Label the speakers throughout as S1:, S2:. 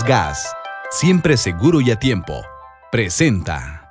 S1: gas, siempre seguro y a tiempo. Presenta.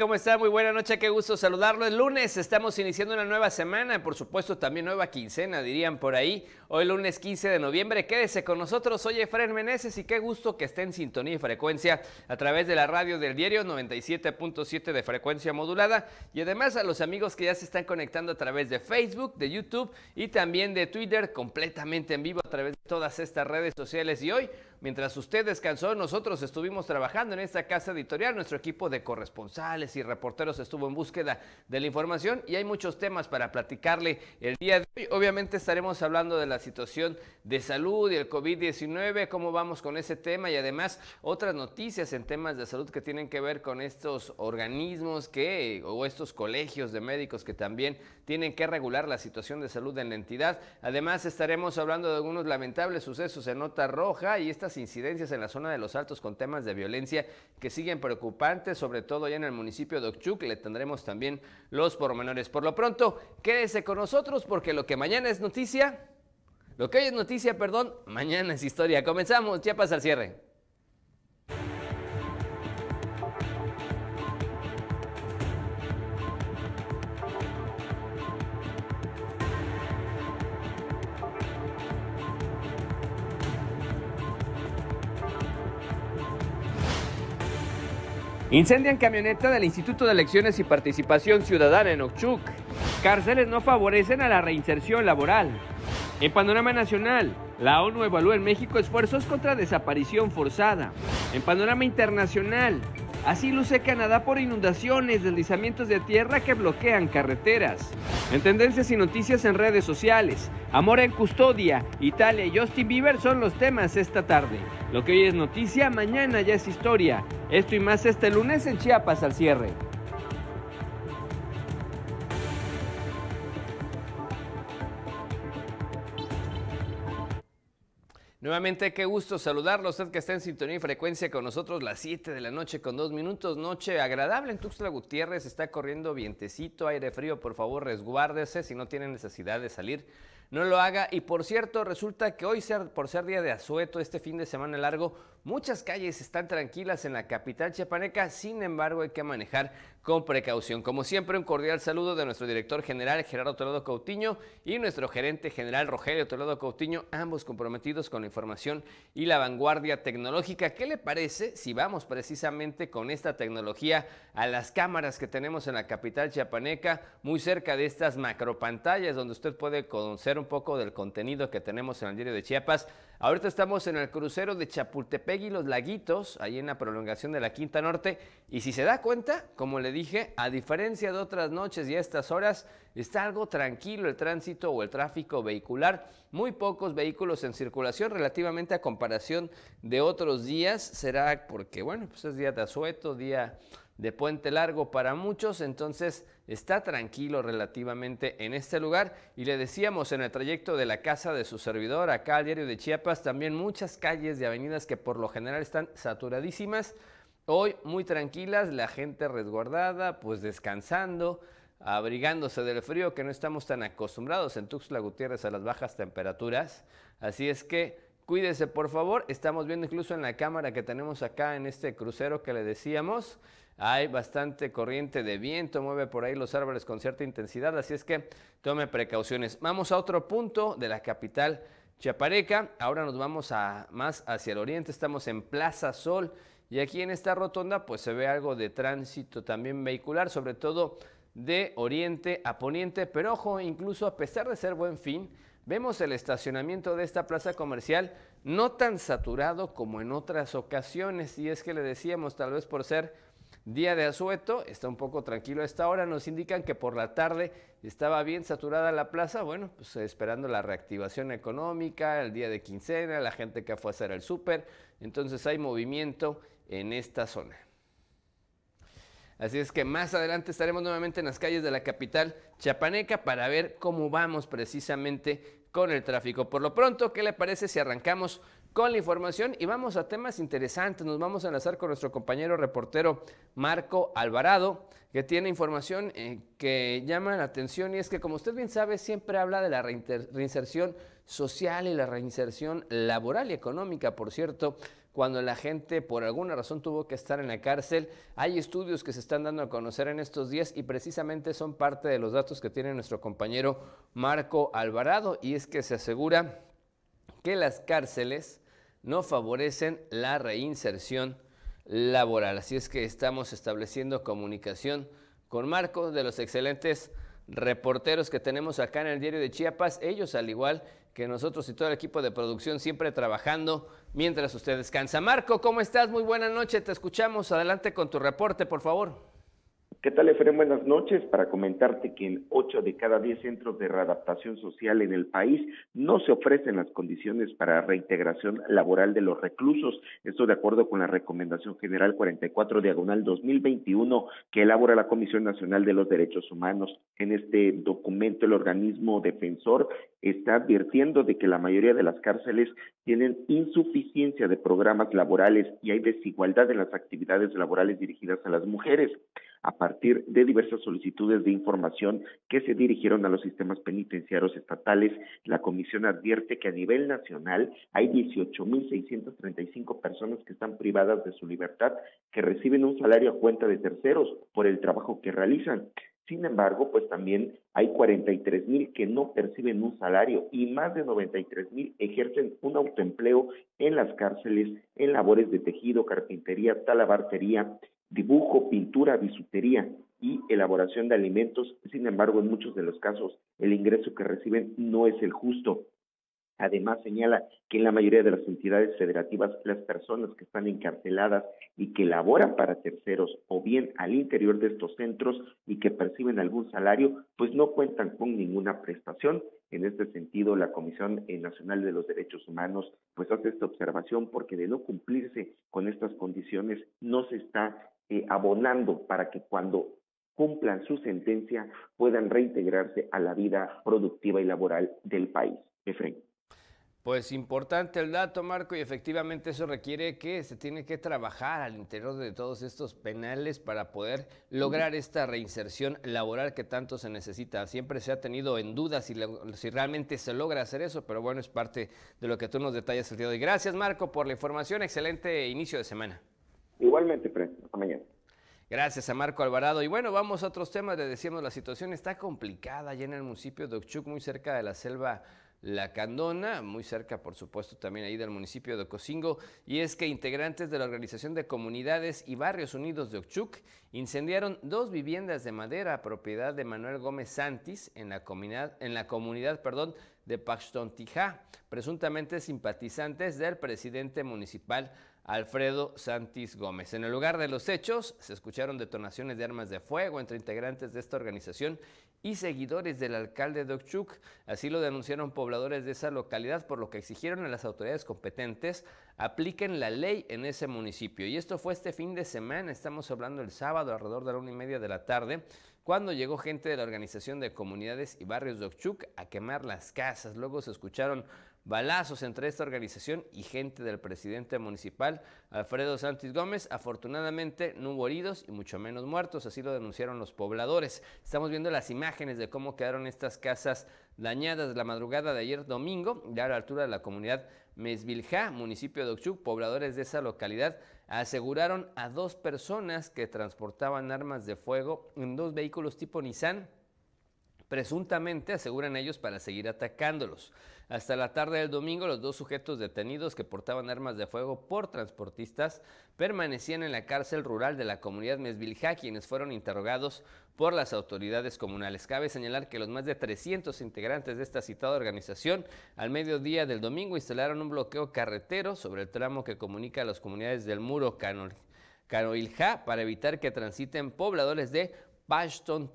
S2: ¿Cómo está, Muy buena noche, qué gusto saludarlo. El Lunes estamos iniciando una nueva semana, por supuesto también nueva quincena, dirían por ahí. Hoy lunes 15 de noviembre, quédese con nosotros. Soy Efraín Meneses y qué gusto que esté en sintonía y frecuencia a través de la radio del diario 97.7 de frecuencia modulada y además a los amigos que ya se están conectando a través de Facebook, de YouTube y también de Twitter completamente en vivo a través de todas estas redes sociales y hoy Mientras usted descansó, nosotros estuvimos trabajando en esta casa editorial. Nuestro equipo de corresponsales y reporteros estuvo en búsqueda de la información y hay muchos temas para platicarle el día de hoy. Obviamente estaremos hablando de la situación de salud y el COVID-19, cómo vamos con ese tema y además otras noticias en temas de salud que tienen que ver con estos organismos que o estos colegios de médicos que también tienen que regular la situación de salud en la entidad. Además estaremos hablando de algunos lamentables sucesos en nota roja y estas incidencias en la zona de los altos con temas de violencia que siguen preocupantes, sobre todo ya en el municipio de Ochuc. Le tendremos también los pormenores. Por lo pronto, quédese con nosotros porque lo que mañana es noticia, lo que hoy es noticia, perdón, mañana es historia. Comenzamos, Chiapas al cierre. Incendian camioneta del Instituto de Elecciones y Participación Ciudadana en Ochuc. Cárceles no favorecen a la reinserción laboral. En panorama nacional, la ONU evalúa en México esfuerzos contra desaparición forzada. En panorama internacional, así luce Canadá por inundaciones, deslizamientos de tierra que bloquean carreteras. En tendencias y noticias en redes sociales, Amor en Custodia, Italia y Justin Bieber son los temas esta tarde. Lo que hoy es noticia, mañana ya es historia. Esto y más este lunes en Chiapas al cierre. Nuevamente, qué gusto saludarlo. Usted que está en sintonía y frecuencia con nosotros, las 7 de la noche con 2 minutos. Noche agradable en Tuxtla Gutiérrez. Está corriendo vientecito, aire frío. Por favor, resguárdese si no tiene necesidad de salir no lo haga. Y por cierto, resulta que hoy, por ser día de asueto, este fin de semana largo, muchas calles están tranquilas en la capital chiapaneca. Sin embargo, hay que manejar con precaución. Como siempre, un cordial saludo de nuestro director general Gerardo Toledo Cautiño y nuestro gerente general Rogelio Toledo Cautiño, ambos comprometidos con la información y la vanguardia tecnológica. ¿Qué le parece si vamos precisamente con esta tecnología a las cámaras que tenemos en la capital chiapaneca, muy cerca de estas macropantallas donde usted puede conocer un poco del contenido que tenemos en el diario de Chiapas? Ahorita estamos en el crucero de Chapultepec y Los Laguitos, ahí en la prolongación de la Quinta Norte. Y si se da cuenta, como le dije, a diferencia de otras noches y a estas horas, está algo tranquilo el tránsito o el tráfico vehicular. Muy pocos vehículos en circulación relativamente a comparación de otros días. Será porque, bueno, pues es día de asueto, día de Puente Largo para muchos, entonces está tranquilo relativamente en este lugar. Y le decíamos en el trayecto de la casa de su servidor acá al diario de Chiapas, también muchas calles y avenidas que por lo general están saturadísimas. Hoy muy tranquilas, la gente resguardada, pues descansando, abrigándose del frío que no estamos tan acostumbrados en Tuxtla Gutiérrez a las bajas temperaturas. Así es que cuídese por favor, estamos viendo incluso en la cámara que tenemos acá en este crucero que le decíamos, hay bastante corriente de viento, mueve por ahí los árboles con cierta intensidad, así es que tome precauciones. Vamos a otro punto de la capital chiapareca. Ahora nos vamos a, más hacia el oriente, estamos en Plaza Sol. Y aquí en esta rotonda pues se ve algo de tránsito también vehicular, sobre todo de oriente a poniente, pero ojo, incluso a pesar de ser buen fin, vemos el estacionamiento de esta plaza comercial no tan saturado como en otras ocasiones, y es que le decíamos tal vez por ser Día de asueto, está un poco tranquilo a esta hora. Nos indican que por la tarde estaba bien saturada la plaza. Bueno, pues esperando la reactivación económica, el día de quincena, la gente que fue a hacer el súper. Entonces hay movimiento en esta zona. Así es que más adelante estaremos nuevamente en las calles de la capital chapaneca para ver cómo vamos precisamente con el tráfico. Por lo pronto, ¿qué le parece si arrancamos con la información y vamos a temas interesantes. Nos vamos a enlazar con nuestro compañero reportero Marco Alvarado, que tiene información eh, que llama la atención y es que, como usted bien sabe, siempre habla de la reinserción social y la reinserción laboral y económica, por cierto. Cuando la gente por alguna razón tuvo que estar en la cárcel, hay estudios que se están dando a conocer en estos días y precisamente son parte de los datos que tiene nuestro compañero Marco Alvarado y es que se asegura que las cárceles no favorecen la reinserción laboral. Así es que estamos estableciendo comunicación con Marco de los excelentes reporteros que tenemos acá en el diario de Chiapas. Ellos, al igual que nosotros y todo el equipo de producción, siempre trabajando mientras usted descansa. Marco, ¿cómo estás? Muy buena noche, te escuchamos. Adelante con tu reporte, por favor.
S3: ¿Qué tal, Efraín? Buenas noches. Para comentarte que en ocho de cada diez centros de readaptación social en el país no se ofrecen las condiciones para reintegración laboral de los reclusos. Esto de acuerdo con la Recomendación General 44 Diagonal 2021 que elabora la Comisión Nacional de los Derechos Humanos. En este documento, el organismo defensor está advirtiendo de que la mayoría de las cárceles tienen insuficiencia de programas laborales y hay desigualdad en las actividades laborales dirigidas a las mujeres a partir de diversas solicitudes de información que se dirigieron a los sistemas penitenciarios estatales. La comisión advierte que a nivel nacional hay 18.635 personas que están privadas de su libertad, que reciben un salario a cuenta de terceros por el trabajo que realizan. Sin embargo, pues también hay 43.000 que no perciben un salario y más de 93.000 mil ejercen un autoempleo en las cárceles, en labores de tejido, carpintería, talabartería, dibujo, pintura, bisutería y elaboración de alimentos. Sin embargo, en muchos de los casos, el ingreso que reciben no es el justo. Además, señala que en la mayoría de las entidades federativas, las personas que están encarceladas y que laboran para terceros o bien al interior de estos centros y que perciben algún salario, pues no cuentan con ninguna prestación. En este sentido, la Comisión Nacional de los Derechos Humanos pues hace esta observación porque de no cumplirse con estas condiciones no se está eh, abonando para que cuando cumplan su sentencia puedan reintegrarse a la vida productiva y laboral del país. Efraín.
S2: Pues importante el dato, Marco, y efectivamente eso requiere que se tiene que trabajar al interior de todos estos penales para poder lograr esta reinserción laboral que tanto se necesita. Siempre se ha tenido en duda si, si realmente se logra hacer eso, pero bueno, es parte de lo que tú nos detallas el día de hoy. Gracias, Marco, por la información. Excelente inicio de semana.
S3: Igualmente, Fred.
S4: mañana.
S2: Gracias a Marco Alvarado. Y bueno, vamos a otros temas. Le decíamos, la situación está complicada allá en el municipio de Ochuc, muy cerca de la selva La Candona, muy cerca, por supuesto, también ahí del municipio de Cocingo. Y es que integrantes de la Organización de Comunidades y Barrios Unidos de Ochuc incendiaron dos viviendas de madera propiedad de Manuel Gómez Santis en la comunidad, en la comunidad perdón, de Paxtontijá, presuntamente simpatizantes del presidente municipal Alfredo Santis Gómez. En el lugar de los hechos se escucharon detonaciones de armas de fuego entre integrantes de esta organización y seguidores del alcalde de Así lo denunciaron pobladores de esa localidad, por lo que exigieron a las autoridades competentes apliquen la ley en ese municipio. Y esto fue este fin de semana, estamos hablando el sábado alrededor de la una y media de la tarde, cuando llegó gente de la Organización de Comunidades y Barrios de a quemar las casas. Luego se escucharon Balazos entre esta organización y gente del presidente municipal Alfredo Santis Gómez. Afortunadamente no hubo heridos y mucho menos muertos, así lo denunciaron los pobladores. Estamos viendo las imágenes de cómo quedaron estas casas dañadas la madrugada de ayer domingo, ya a la altura de la comunidad Mesvilja, municipio de Oxchuc. Pobladores de esa localidad aseguraron a dos personas que transportaban armas de fuego en dos vehículos tipo Nissan presuntamente aseguran ellos para seguir atacándolos. Hasta la tarde del domingo, los dos sujetos detenidos que portaban armas de fuego por transportistas permanecían en la cárcel rural de la comunidad Mesbiljá, quienes fueron interrogados por las autoridades comunales. Cabe señalar que los más de 300 integrantes de esta citada organización al mediodía del domingo instalaron un bloqueo carretero sobre el tramo que comunica a las comunidades del muro Canoilja Canoiljá para evitar que transiten pobladores de Pashton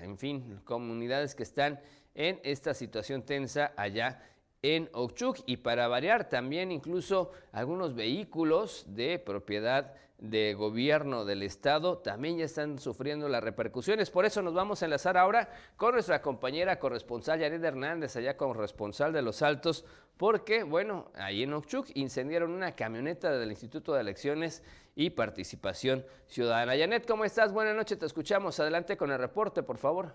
S2: En fin, comunidades que están en esta situación tensa allá en Ochuc y para variar también incluso algunos vehículos de propiedad de gobierno del estado también ya están sufriendo las repercusiones. Por eso nos vamos a enlazar ahora con nuestra compañera corresponsal Yared Hernández, allá corresponsal de Los Altos, porque bueno, ahí en Ochuc incendiaron una camioneta del Instituto de Elecciones y Participación Ciudadana. Yanet, ¿cómo estás? Buenas noches, te escuchamos. Adelante con el reporte, por favor.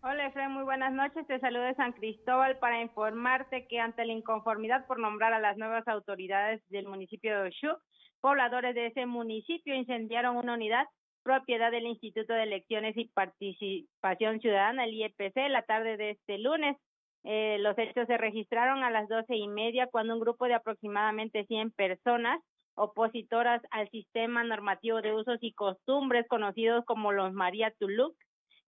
S4: Hola Efraín, muy buenas noches. Te saludo de San Cristóbal para informarte que ante la inconformidad por nombrar a las nuevas autoridades del municipio de Oshú, pobladores de ese municipio incendiaron una unidad propiedad del Instituto de Elecciones y Participación Ciudadana, el IEPC, la tarde de este lunes. Eh, los hechos se registraron a las doce y media cuando un grupo de aproximadamente 100 personas opositoras al sistema normativo de usos y costumbres conocidos como los María Tuluc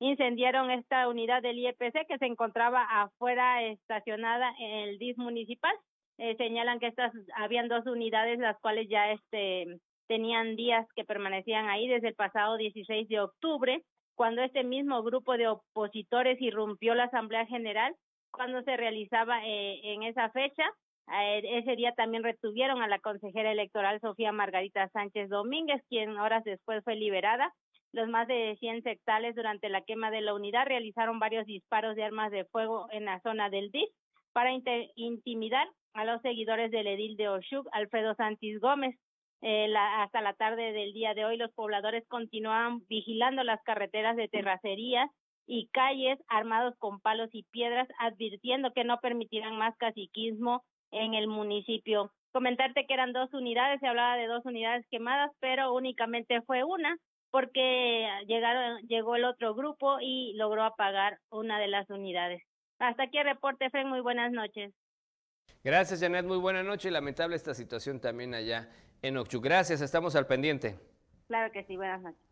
S4: Incendieron esta unidad del IEPC que se encontraba afuera estacionada en el DIS municipal. Eh, señalan que estas habían dos unidades las cuales ya este tenían días que permanecían ahí desde el pasado 16 de octubre, cuando este mismo grupo de opositores irrumpió la Asamblea General cuando se realizaba eh, en esa fecha. Eh, ese día también retuvieron a la consejera electoral Sofía Margarita Sánchez Domínguez, quien horas después fue liberada los más de 100 sectales durante la quema de la unidad realizaron varios disparos de armas de fuego en la zona del dis para intimidar a los seguidores del edil de Oshuk, Alfredo Santis Gómez. Eh, hasta la tarde del día de hoy, los pobladores continuaban vigilando las carreteras de terracerías y calles armados con palos y piedras, advirtiendo que no permitirán más caciquismo en el municipio. Comentarte que eran dos unidades, se hablaba de dos unidades quemadas, pero únicamente fue una porque llegaron, llegó el otro grupo y logró apagar una de las unidades. Hasta aquí el reporte, Fren, muy buenas noches.
S2: Gracias, Janet, muy buena noche. Lamentable esta situación también allá en Ochu. Gracias, estamos al pendiente.
S4: Claro que sí, buenas noches.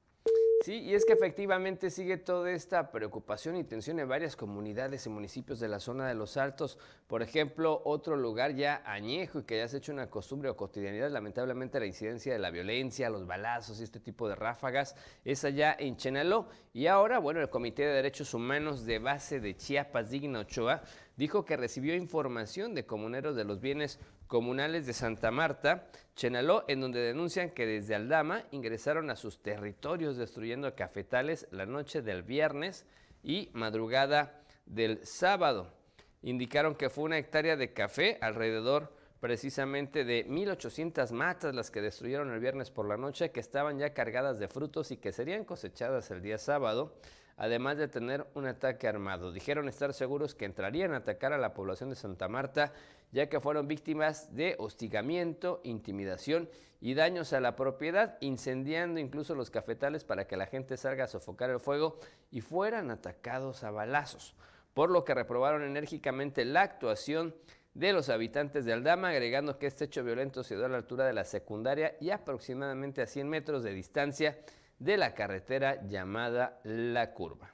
S2: Sí, y es que efectivamente sigue toda esta preocupación y tensión en varias comunidades y municipios de la zona de Los Altos. Por ejemplo, otro lugar ya añejo y que ya se ha hecho una costumbre o cotidianidad, lamentablemente la incidencia de la violencia, los balazos y este tipo de ráfagas, es allá en Chenaló. Y ahora, bueno, el Comité de Derechos Humanos de Base de Chiapas, Digna Ochoa, dijo que recibió información de comuneros de los bienes comunales de Santa Marta, Chenaló, en donde denuncian que desde Aldama ingresaron a sus territorios destruyendo cafetales la noche del viernes y madrugada del sábado. Indicaron que fue una hectárea de café alrededor precisamente de 1.800 matas las que destruyeron el viernes por la noche, que estaban ya cargadas de frutos y que serían cosechadas el día sábado además de tener un ataque armado. Dijeron estar seguros que entrarían a atacar a la población de Santa Marta, ya que fueron víctimas de hostigamiento, intimidación y daños a la propiedad, incendiando incluso los cafetales para que la gente salga a sofocar el fuego y fueran atacados a balazos, por lo que reprobaron enérgicamente la actuación de los habitantes de Aldama, agregando que este hecho violento se dio a la altura de la secundaria y aproximadamente a 100 metros de distancia de la carretera llamada La Curva.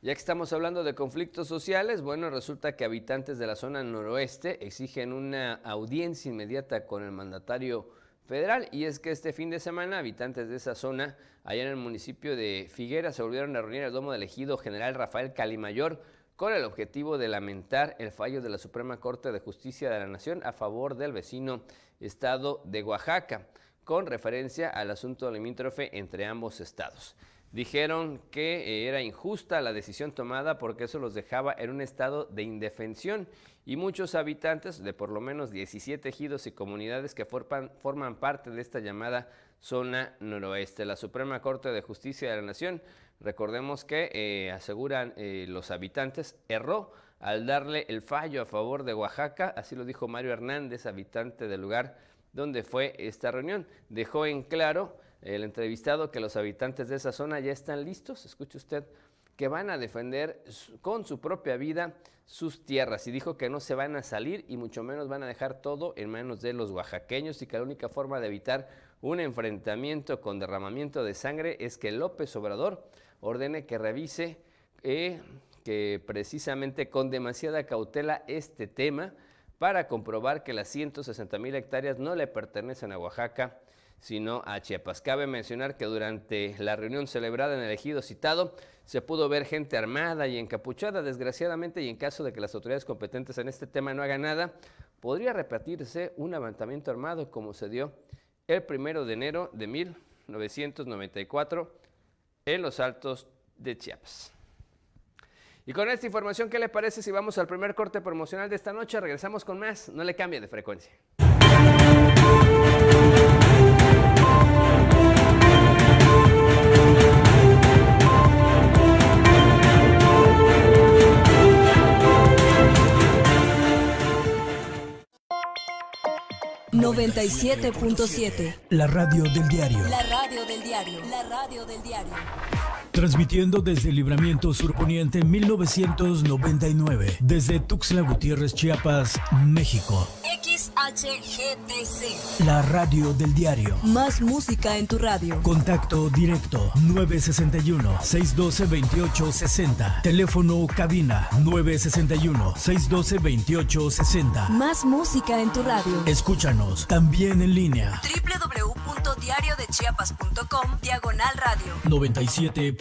S2: Ya que estamos hablando de conflictos sociales, bueno, resulta que habitantes de la zona noroeste exigen una audiencia inmediata con el mandatario federal y es que este fin de semana habitantes de esa zona allá en el municipio de Figuera se volvieron a reunir al domo del elegido general Rafael Calimayor con el objetivo de lamentar el fallo de la Suprema Corte de Justicia de la Nación a favor del vecino estado de Oaxaca con referencia al asunto limítrofe entre ambos estados. Dijeron que eh, era injusta la decisión tomada porque eso los dejaba en un estado de indefensión y muchos habitantes de por lo menos 17 ejidos y comunidades que forman, parte de esta llamada zona noroeste. La Suprema Corte de Justicia de la Nación, recordemos que eh, aseguran eh, los habitantes, erró al darle el fallo a favor de Oaxaca, así lo dijo Mario Hernández, habitante del lugar ¿Dónde fue esta reunión. Dejó en claro el entrevistado que los habitantes de esa zona ya están listos, escuche usted, que van a defender con su propia vida sus tierras y dijo que no se van a salir y mucho menos van a dejar todo en manos de los oaxaqueños y que la única forma de evitar un enfrentamiento con derramamiento de sangre es que López Obrador ordene que revise eh, que precisamente con demasiada cautela este tema para comprobar que las 160 mil hectáreas no le pertenecen a Oaxaca, sino a Chiapas. Cabe mencionar que durante la reunión celebrada en el ejido citado se pudo ver gente armada y encapuchada, desgraciadamente, y en caso de que las autoridades competentes en este tema no hagan nada, podría repetirse un levantamiento armado como se dio el primero de enero de 1994 en los Altos de Chiapas. Y con esta información, ¿qué le parece si vamos al primer corte promocional de esta noche? Regresamos con más, no le cambie de frecuencia.
S5: ...97.7...
S1: La radio del diario...
S5: ...la radio del diario... ...la radio del diario...
S1: Transmitiendo desde Libramiento Surponiente 1999, desde Tuxla Gutiérrez, Chiapas, México.
S5: XHGTC.
S1: La radio del diario.
S5: Más música en tu radio.
S1: Contacto directo 961-612-2860. Teléfono cabina 961-612-2860.
S5: Más música en tu radio.
S1: Escúchanos también en línea.
S5: www.diariodechiapas.com Diagonal Radio
S1: 97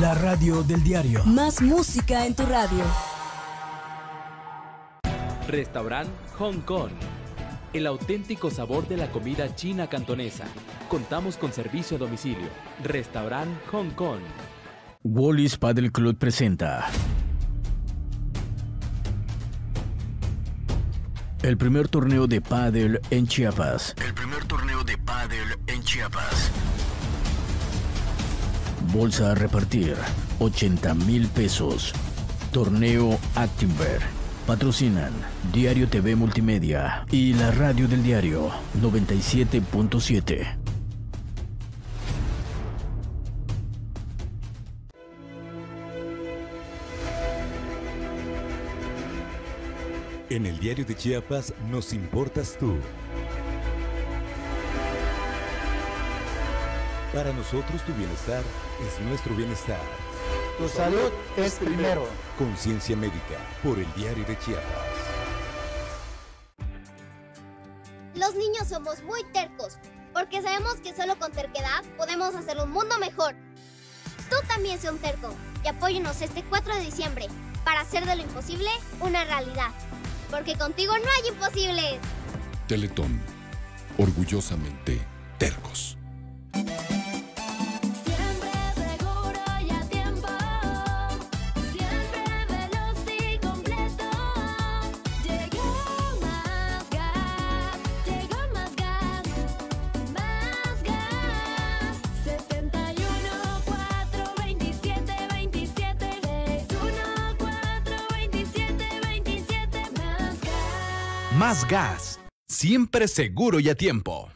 S1: la radio del
S5: diario. Más música en tu radio.
S1: Restaurant Hong Kong. El auténtico sabor de la comida china cantonesa. Contamos con servicio a domicilio. Restaurant Hong Kong. Wallis Paddle Club presenta. El primer torneo de pádel en Chiapas. El primer torneo de pádel en Chiapas. Bolsa a repartir, 80 mil pesos. Torneo Actinver. Patrocinan Diario TV Multimedia y la radio del diario 97.7. En el diario de Chiapas nos importas tú. Para nosotros tu bienestar es nuestro bienestar. Tu salud es primero. Conciencia médica por el diario de Chiapas.
S5: Los niños somos muy tercos porque sabemos que solo con terquedad podemos hacer un mundo mejor. Tú también sé un terco y apóyanos este 4 de diciembre para hacer de lo imposible una realidad. Porque contigo no hay imposibles.
S6: Teletón. Orgullosamente tercos.
S1: gas. Siempre seguro y a tiempo.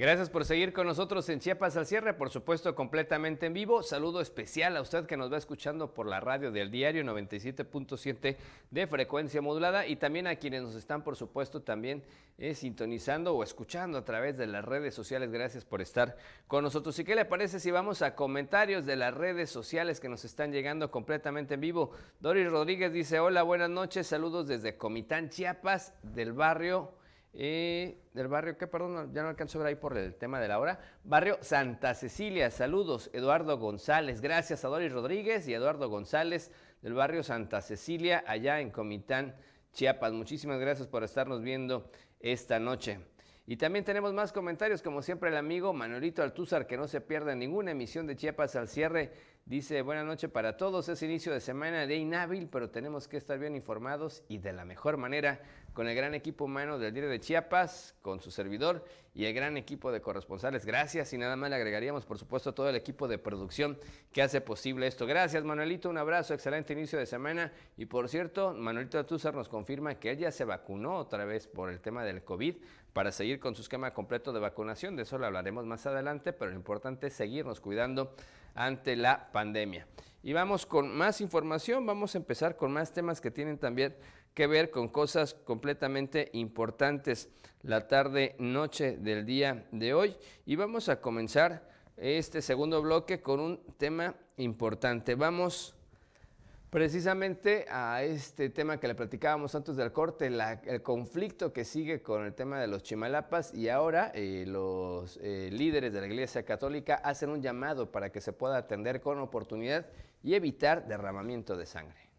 S2: Gracias por seguir con nosotros en Chiapas al cierre, por supuesto completamente en vivo. Saludo especial a usted que nos va escuchando por la radio del diario 97.7 de frecuencia modulada y también a quienes nos están por supuesto también eh, sintonizando o escuchando a través de las redes sociales. Gracias por estar con nosotros. ¿Y qué le parece si vamos a comentarios de las redes sociales que nos están llegando completamente en vivo? Doris Rodríguez dice, hola, buenas noches, saludos desde Comitán, Chiapas, del barrio eh, del barrio, que perdón, ya no alcanzó a ver ahí por el tema de la hora. Barrio Santa Cecilia, saludos, Eduardo González, gracias a Doris Rodríguez y Eduardo González del barrio Santa Cecilia, allá en Comitán, Chiapas. Muchísimas gracias por estarnos viendo esta noche. Y también tenemos más comentarios, como siempre el amigo Manuelito Altúzar, que no se pierda ninguna emisión de Chiapas al cierre. Dice, buena noche para todos, es inicio de semana de inhábil, pero tenemos que estar bien informados y de la mejor manera con el gran equipo humano del Día de Chiapas, con su servidor y el gran equipo de corresponsales. Gracias y nada más le agregaríamos, por supuesto, todo el equipo de producción que hace posible esto. Gracias, Manuelito, un abrazo, excelente inicio de semana. Y por cierto, Manuelito Atúzar nos confirma que él ya se vacunó otra vez por el tema del COVID para seguir con su esquema completo de vacunación. De eso lo hablaremos más adelante, pero lo importante es seguirnos cuidando ante la pandemia. Y vamos con más información, vamos a empezar con más temas que tienen también que ver con cosas completamente importantes la tarde noche del día de hoy y vamos a comenzar este segundo bloque con un tema importante. Vamos precisamente a este tema que le platicábamos antes del corte, el conflicto que sigue con el tema de los chimalapas y ahora eh, los eh, líderes de la Iglesia Católica hacen un llamado para que se pueda atender con oportunidad y evitar derramamiento de sangre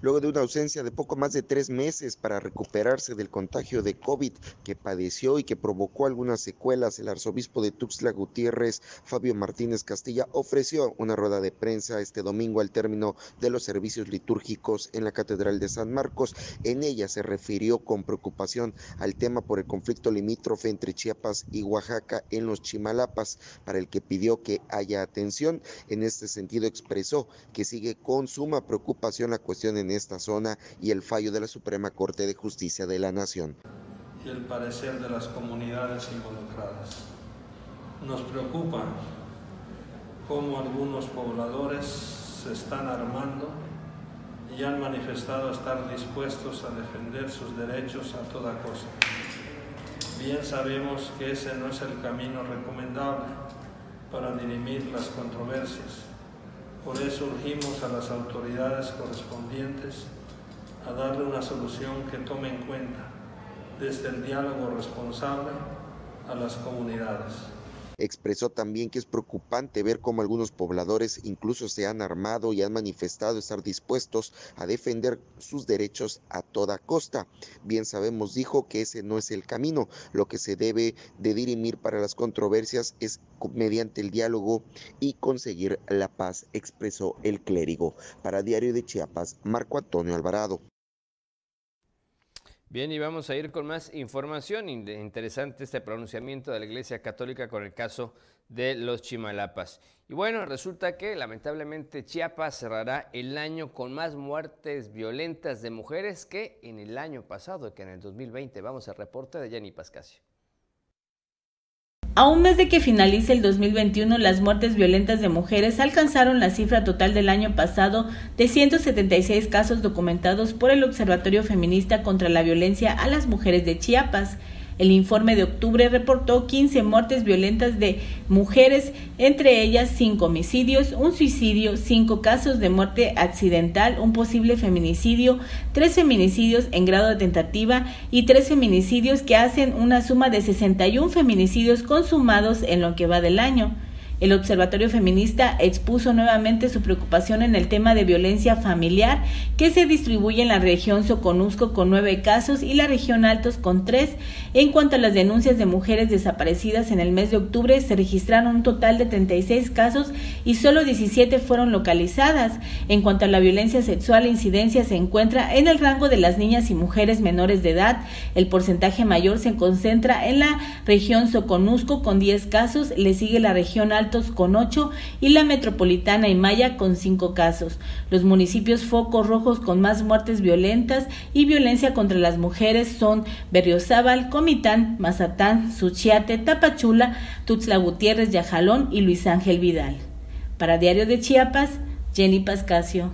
S3: luego de una ausencia de poco más de tres meses para recuperarse del contagio de COVID que padeció y que provocó algunas secuelas, el arzobispo de Tuxtla Gutiérrez, Fabio Martínez Castilla, ofreció una rueda de prensa este domingo al término de los servicios litúrgicos en la Catedral de San Marcos. En ella se refirió con preocupación al tema por el conflicto limítrofe entre Chiapas y Oaxaca en los Chimalapas, para el que pidió que haya atención. En este sentido expresó que sigue con suma preocupación la cuestión en esta zona y el fallo de la Suprema Corte de Justicia de la Nación.
S7: Y el parecer de las comunidades involucradas. Nos preocupa cómo algunos pobladores se están armando y han manifestado estar dispuestos a defender sus derechos a toda costa. Bien sabemos que ese no es el camino recomendable para dirimir las controversias por eso urgimos a las autoridades correspondientes a darle una solución que tome en cuenta, desde el diálogo responsable, a las comunidades.
S3: Expresó también que es preocupante ver cómo algunos pobladores incluso se han armado y han manifestado estar dispuestos a defender sus derechos a toda costa. Bien sabemos, dijo, que ese no es el camino. Lo que se debe de dirimir para las controversias es mediante el diálogo y conseguir la paz, expresó el clérigo. Para Diario de Chiapas, Marco Antonio Alvarado.
S2: Bien, y vamos a ir con más información. Interesante este pronunciamiento de la Iglesia Católica con el caso de los Chimalapas. Y bueno, resulta que lamentablemente Chiapas cerrará el año con más muertes violentas de mujeres que en el año pasado, que en el 2020. Vamos al reporte de Jenny Pascasio.
S8: A un mes de que finalice el 2021, las muertes violentas de mujeres alcanzaron la cifra total del año pasado de 176 casos documentados por el Observatorio Feminista contra la Violencia a las Mujeres de Chiapas. El informe de octubre reportó 15 muertes violentas de mujeres, entre ellas 5 homicidios, un suicidio, 5 casos de muerte accidental, un posible feminicidio, 3 feminicidios en grado de tentativa y 3 feminicidios que hacen una suma de 61 feminicidios consumados en lo que va del año. El Observatorio Feminista expuso nuevamente su preocupación en el tema de violencia familiar que se distribuye en la región Soconusco con nueve casos y la región Altos con tres. En cuanto a las denuncias de mujeres desaparecidas en el mes de octubre, se registraron un total de 36 casos y solo 17 fueron localizadas. En cuanto a la violencia sexual, la incidencia se encuentra en el rango de las niñas y mujeres menores de edad. El porcentaje mayor se concentra en la región Soconusco con 10 casos, le sigue la región Altos con 8 y la metropolitana y maya con 5 casos. Los municipios focos rojos con más muertes violentas y violencia contra las mujeres son Berriozábal, Comitán, Mazatán, Suchiate, Tapachula, Tuxtla Gutiérrez, Yajalón y Luis Ángel Vidal. Para Diario de Chiapas, Jenny Pascasio.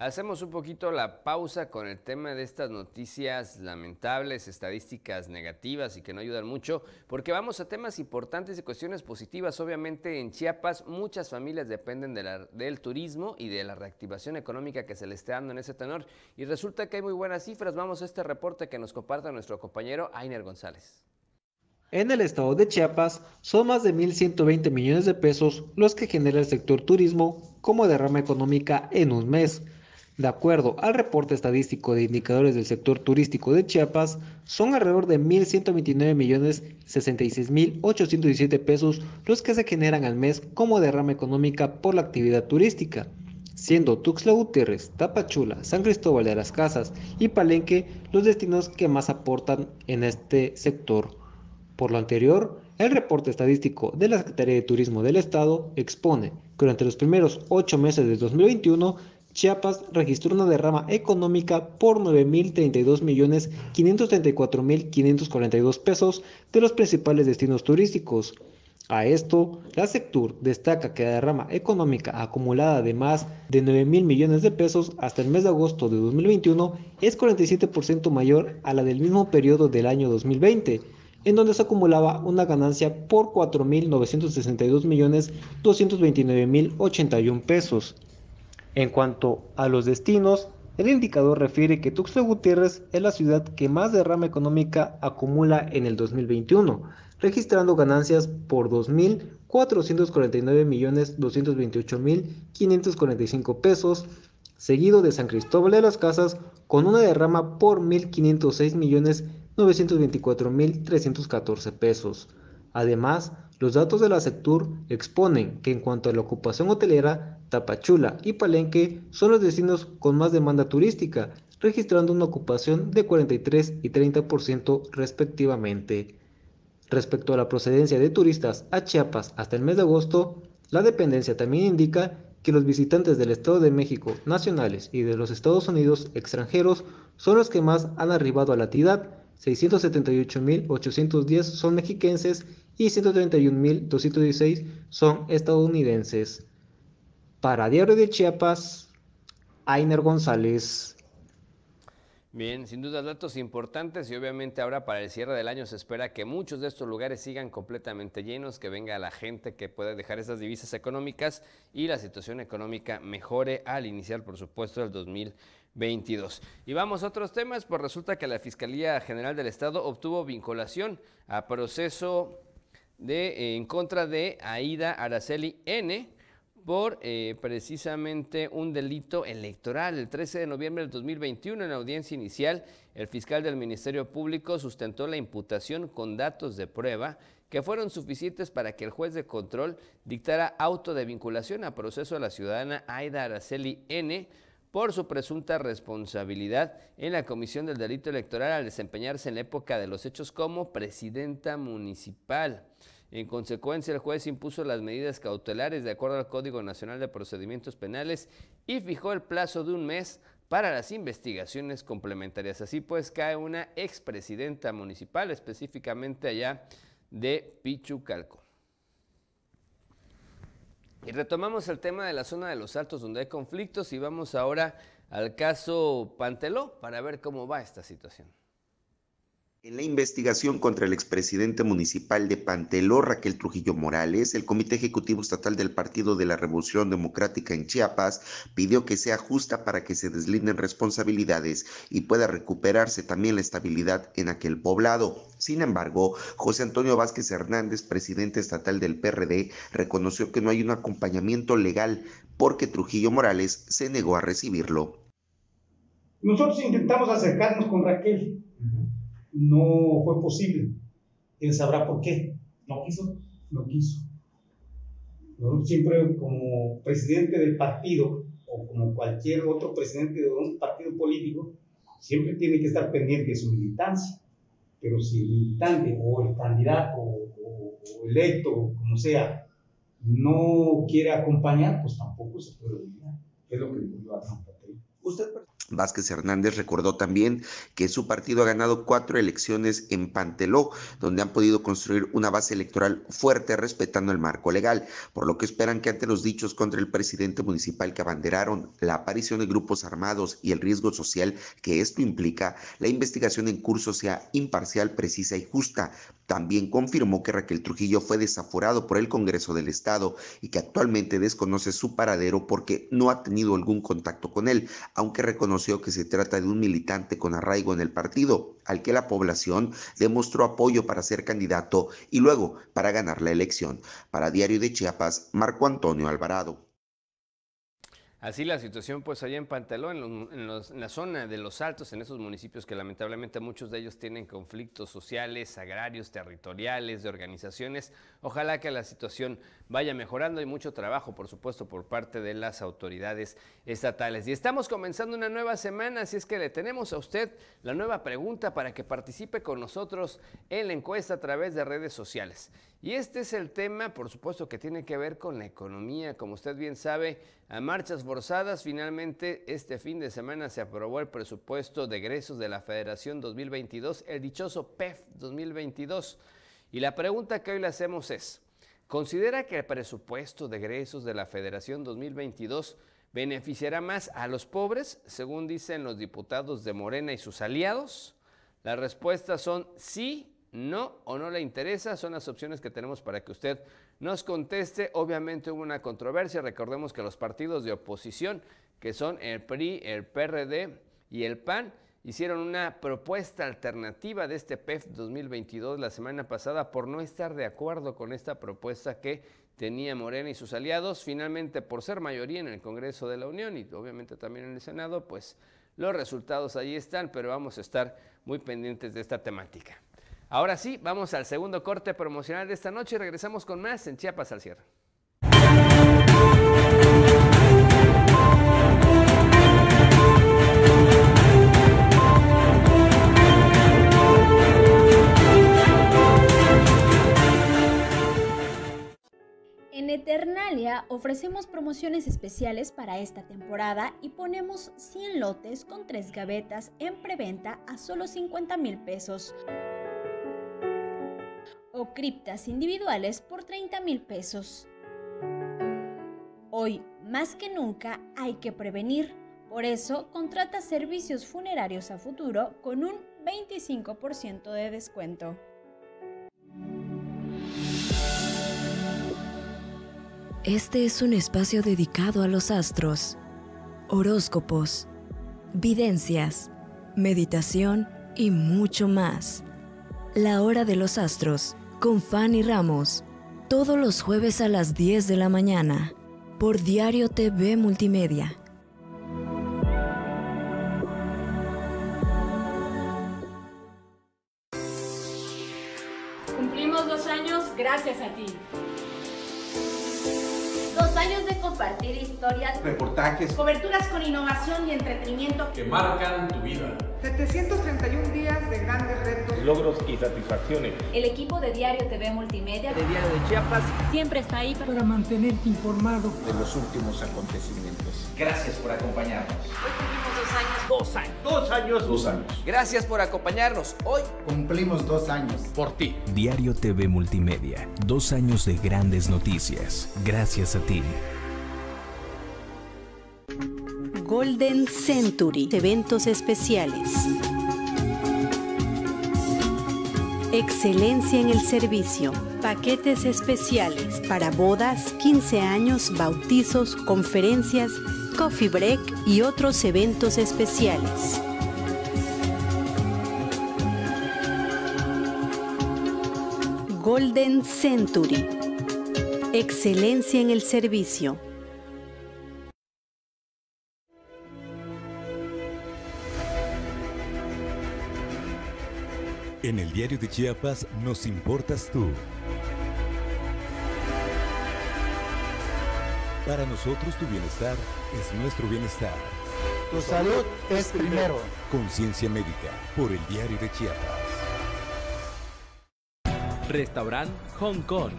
S2: Hacemos un poquito la pausa con el tema de estas noticias lamentables, estadísticas negativas y que no ayudan mucho, porque vamos a temas importantes y cuestiones positivas. Obviamente en Chiapas muchas familias dependen del turismo y de la reactivación económica que se le está dando en ese tenor. Y resulta que hay muy buenas cifras. Vamos a este reporte que nos comparte nuestro compañero Ainer González.
S9: En el estado de Chiapas son más de 1.120 millones de pesos los que genera el sector turismo como derrama económica en un mes de acuerdo al reporte estadístico de indicadores del sector turístico de Chiapas, son alrededor de 1.129.066.817 pesos los que se generan al mes como derrama económica por la actividad turística, siendo Tuxtla Gutiérrez, Tapachula, San Cristóbal de las Casas y Palenque los destinos que más aportan en este sector. Por lo anterior, el reporte estadístico de la Secretaría de Turismo del Estado expone que durante los primeros ocho meses de 2021 Chiapas registró una derrama económica por 9.032.534.542 pesos de los principales destinos turísticos. A esto, la sector destaca que la derrama económica acumulada de más de 9 mil millones de pesos hasta el mes de agosto de 2021 es 47% mayor a la del mismo periodo del año 2020, en donde se acumulaba una ganancia por $4,962,229,081 millones pesos. En cuanto a los destinos, el indicador refiere que Tuxtla Gutiérrez es la ciudad que más derrama económica acumula en el 2021, registrando ganancias por 2.449.228.545 pesos, seguido de San Cristóbal de las Casas con una derrama por 1.506.924.314 pesos. Además, los datos de la Sectur exponen que en cuanto a la ocupación hotelera, Tapachula y Palenque son los destinos con más demanda turística, registrando una ocupación de 43 y 30% respectivamente. Respecto a la procedencia de turistas a Chiapas hasta el mes de agosto, la dependencia también indica que los visitantes del Estado de México nacionales y de los Estados Unidos extranjeros son los que más han arribado a la entidad. 678.810 son mexiquenses y 131.216 son estadounidenses. Para Diario de Chiapas, Ainer González.
S2: Bien, sin duda datos importantes y obviamente ahora para el cierre del año se espera que muchos de estos lugares sigan completamente llenos, que venga la gente que pueda dejar esas divisas económicas y la situación económica mejore al iniciar, por supuesto, el 2022. Y vamos a otros temas, pues resulta que la Fiscalía General del Estado obtuvo vinculación a proceso eh, en contra de Aida Araceli N por eh, precisamente un delito electoral. El 13 de noviembre del 2021, en la audiencia inicial, el fiscal del Ministerio Público sustentó la imputación con datos de prueba que fueron suficientes para que el juez de control dictara auto de vinculación a proceso a la ciudadana Aida Araceli N por su presunta responsabilidad en la comisión del delito electoral al desempeñarse en la época de los hechos como presidenta municipal. En consecuencia, el juez impuso las medidas cautelares de acuerdo al Código Nacional de Procedimientos Penales y fijó el plazo de un mes para las investigaciones complementarias. Así pues, cae una expresidenta municipal, específicamente allá de Pichucalco. Y retomamos el tema de la zona de los altos donde hay conflictos y vamos ahora al caso Panteló para ver cómo va esta situación. En la
S3: investigación contra el expresidente municipal de Panteló, Raquel Trujillo Morales, el Comité Ejecutivo Estatal del Partido de la Revolución Democrática en Chiapas pidió que sea justa para que se deslinden responsabilidades y pueda recuperarse también la estabilidad en aquel poblado. Sin embargo, José Antonio Vázquez Hernández, presidente estatal del PRD, reconoció que no hay un acompañamiento legal porque Trujillo Morales se negó a recibirlo.
S9: Nosotros intentamos acercarnos con Raquel no fue posible. Él sabrá por qué. No quiso. No quiso. Siempre como presidente del partido o como cualquier otro presidente de un partido político, siempre tiene que estar pendiente de su militancia. Pero si el militante o el candidato
S7: o, electo,
S9: como sea, no quiere acompañar, pues tampoco se puede olvidar. Es lo que le a
S3: Usted Vázquez Hernández recordó también que su partido ha ganado cuatro elecciones en Panteló, donde han podido construir una base electoral fuerte respetando el marco legal, por lo que esperan que ante los dichos contra el presidente municipal que abanderaron la aparición de grupos armados y el riesgo social que esto implica, la investigación en curso sea imparcial, precisa y justa. También confirmó que Raquel Trujillo fue desaforado por el Congreso del Estado y que actualmente desconoce su paradero porque no ha tenido algún contacto con él, aunque reconoce que se trata de un militante con arraigo en el partido, al que la población demostró apoyo para ser candidato y luego para ganar la elección. Para Diario de Chiapas, Marco Antonio Alvarado.
S2: Así la situación, pues allá en Pantalón, en, en, la zona de los Altos, en esos municipios que lamentablemente muchos de ellos tienen conflictos sociales, agrarios, territoriales, de organizaciones. Ojalá que la situación vaya mejorando. Hay mucho trabajo, por supuesto, por parte de las autoridades estatales. Y estamos comenzando una nueva semana, así es que le tenemos a usted la nueva pregunta para que participe con nosotros en la encuesta a través de redes sociales. Y este es el tema, por supuesto, que tiene que ver con la economía. Como usted bien sabe, a marchas forzadas, finalmente este fin de semana se aprobó el presupuesto de egresos de la Federación 2022, el dichoso PEF 2022. Y la pregunta que hoy le hacemos es, ¿considera que el presupuesto de egresos de la Federación 2022 beneficiará más a los pobres, según dicen los diputados de Morena y sus aliados? Las respuestas son sí no o no le interesa son las opciones que tenemos para que usted nos conteste. Obviamente hubo una controversia, recordemos que los partidos de oposición, que son el PRI, el PRD y el PAN, hicieron una propuesta alternativa de este PEF 2022 la semana pasada por no estar de acuerdo con esta propuesta que tenía Morena y sus aliados. Finalmente, por ser mayoría en el Congreso de la Unión y obviamente también en el Senado, pues los resultados ahí están, pero vamos a estar muy pendientes de esta temática. Ahora sí, vamos al segundo corte promocional de esta noche y regresamos con más en Chiapas al cierre.
S5: En Eternalia ofrecemos promociones especiales para esta temporada y ponemos 100 lotes con 3 gavetas en preventa a solo 50 mil pesos o criptas individuales por 30 mil pesos. Hoy, más que nunca, hay que prevenir. Por eso, contrata servicios funerarios a futuro con un 25% de descuento. Este es un espacio dedicado a los astros, horóscopos, videncias, meditación y mucho más. La Hora de los Astros, con Fanny Ramos, todos los jueves a las 10 de la mañana, por Diario TV Multimedia.
S8: Cumplimos dos años gracias a ti.
S4: Dos años de compartir historias,
S1: reportajes,
S4: coberturas con innovación y entretenimiento que marcan tu vida. 731 días de grandes retos,
S1: logros y satisfacciones.
S5: El equipo de Diario TV Multimedia de Diario de Chiapas siempre está ahí para mantenerte informado
S1: de
S2: los últimos acontecimientos. Gracias por acompañarnos años. Dos años. Dos años. Dos años. Gracias por acompañarnos. Hoy cumplimos
S5: dos años.
S1: Por ti. Diario TV Multimedia. Dos años de grandes noticias. Gracias a ti.
S5: Golden Century. Eventos especiales. Excelencia en el servicio. Paquetes especiales para bodas, 15 años, bautizos, conferencias Coffee Break y otros eventos especiales. Golden Century. Excelencia en el servicio.
S1: En el diario de Chiapas nos importas tú. Para nosotros tu bienestar es nuestro bienestar. Tu salud es primero. Conciencia médica por el diario de Chiapas. Restaurant Hong Kong.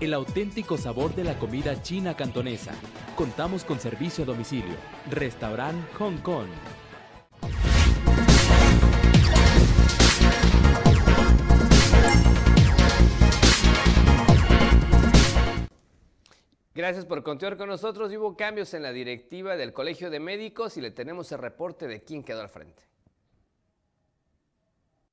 S1: El auténtico sabor de la comida china cantonesa. Contamos con servicio a domicilio. Restaurant Hong Kong.
S2: Gracias por continuar con nosotros. hubo cambios en la directiva del Colegio de Médicos y le tenemos el reporte de quién quedó al frente.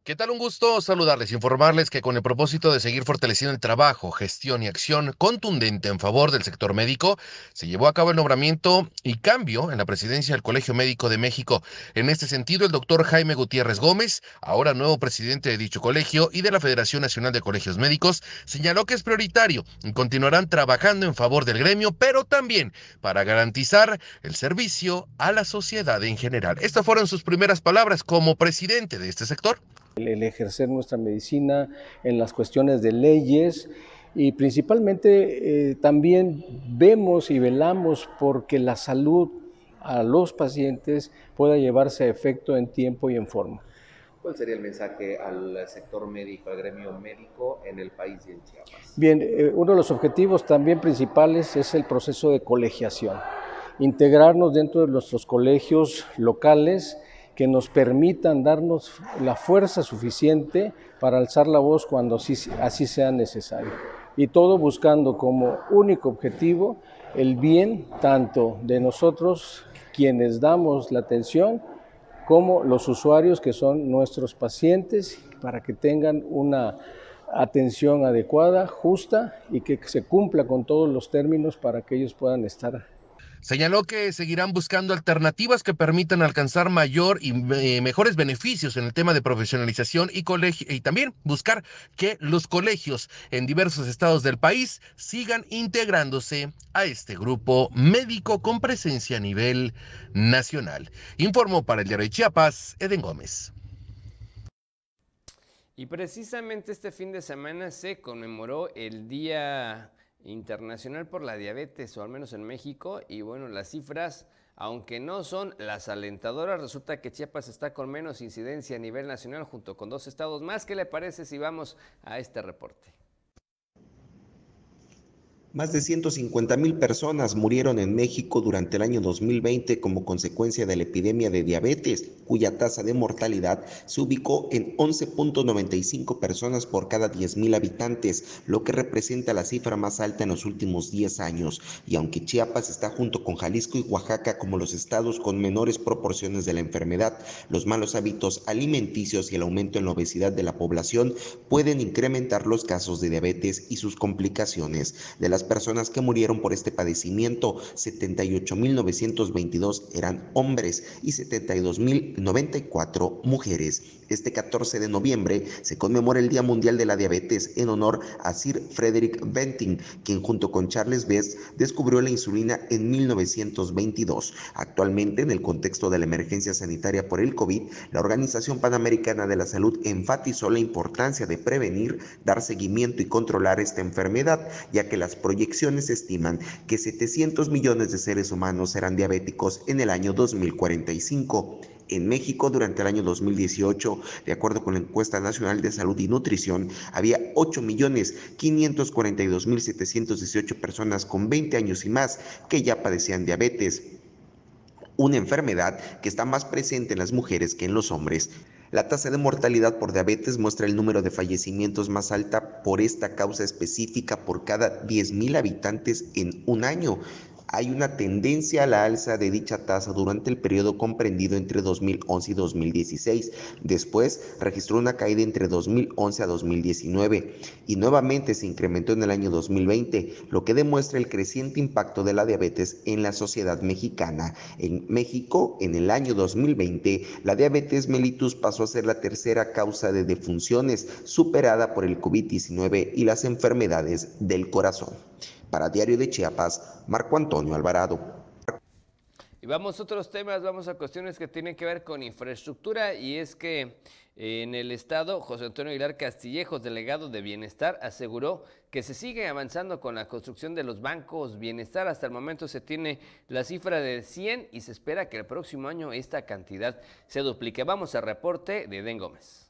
S2: ¿Qué tal? Un gusto
S6: saludarles, informarles que con el propósito de seguir fortaleciendo el trabajo, gestión y acción contundente en favor del sector médico, se llevó a cabo el nombramiento y cambio en la presidencia del Colegio Médico de México. En este sentido, el doctor Jaime Gutiérrez Gómez, ahora nuevo presidente de dicho colegio y de la Federación Nacional de Colegios Médicos, señaló que es prioritario y continuarán trabajando en favor del gremio, pero también para garantizar el servicio a la sociedad en general. Estas fueron sus primeras palabras como presidente de este sector
S7: el, ejercer nuestra medicina en las cuestiones de leyes y principalmente eh, también vemos y velamos porque la salud a los pacientes pueda llevarse a efecto en tiempo y en forma.
S6: ¿Cuál sería el mensaje al sector médico, al gremio médico en el país y en Chiapas?
S7: Bien, eh, uno de los objetivos también principales es el proceso de colegiación, integrarnos dentro de nuestros colegios locales que nos permitan darnos la fuerza suficiente para alzar la voz cuando así, sea necesario. Y todo buscando como único objetivo el bien tanto de nosotros quienes damos la atención como los usuarios que son nuestros pacientes para que tengan una atención adecuada, justa y que se cumpla con todos los términos para que ellos puedan estar
S6: Señaló que seguirán buscando alternativas que permitan alcanzar mayor y eh, mejores beneficios en el tema de profesionalización y, y también buscar que los colegios en diversos estados del país sigan integrándose a este grupo médico con presencia a nivel nacional. Informó para el diario de Chiapas, Eden Gómez.
S2: Y precisamente este fin de semana se conmemoró el Día internacional por la diabetes, o al menos en México. Y bueno, las cifras, aunque no son las alentadoras, resulta que Chiapas está con menos incidencia a nivel nacional junto con dos estados más. ¿Qué le parece si vamos a este reporte?
S3: Más de 150 mil personas murieron en México durante el año 2020 como consecuencia de la epidemia de diabetes, cuya tasa de mortalidad se ubicó en 11.95 personas por cada 10 mil habitantes, lo que representa la cifra más alta en los últimos 10 años. Y aunque Chiapas está junto con Jalisco y Oaxaca como los estados con menores proporciones de la enfermedad, los malos hábitos alimenticios y el aumento en la obesidad de la población pueden incrementar los casos de diabetes y sus complicaciones. De las personas que murieron por este padecimiento, 78.922 eran hombres y 72.094 mujeres. Este 14 de noviembre se conmemora el Día Mundial de la Diabetes en honor a Sir Frederick Benting, quien junto con Charles Best descubrió la insulina en 1922. Actualmente, en el contexto de la emergencia sanitaria por el COVID, la Organización Panamericana de la Salud enfatizó la importancia de prevenir, dar seguimiento y controlar esta enfermedad, ya que las proyecciones estiman que 700 millones de seres humanos serán diabéticos en el año 2045 en México durante el año 2018. De acuerdo con la encuesta nacional de salud y nutrición, había 8.542.718 personas con 20 años y más que ya padecían diabetes, una enfermedad que está más presente en las mujeres que en los hombres. La tasa de mortalidad por diabetes muestra el número de fallecimientos más alta por esta causa específica por cada 10.000 habitantes en un año, hay una tendencia a la alza de dicha tasa durante el periodo comprendido entre 2011 y 2016. Después registró una caída entre 2011 a 2019 y nuevamente se incrementó en el año 2020, lo que demuestra el creciente impacto de la diabetes en la sociedad mexicana. En México, en el año 2020, la diabetes mellitus pasó a ser la tercera causa de defunciones, superada por el COVID-19 y las enfermedades del corazón. Para Diario de Chiapas, Marco Antonio Alvarado.
S2: Y vamos a otros temas, vamos a cuestiones que tienen que ver con infraestructura y es que eh, en el estado, José Antonio Aguilar Castillejos, delegado de Bienestar, aseguró que se sigue avanzando con la construcción de los bancos Bienestar. Hasta el momento se tiene la cifra de 100 y se espera que el próximo año esta cantidad se duplique. Vamos al reporte de Den Gómez.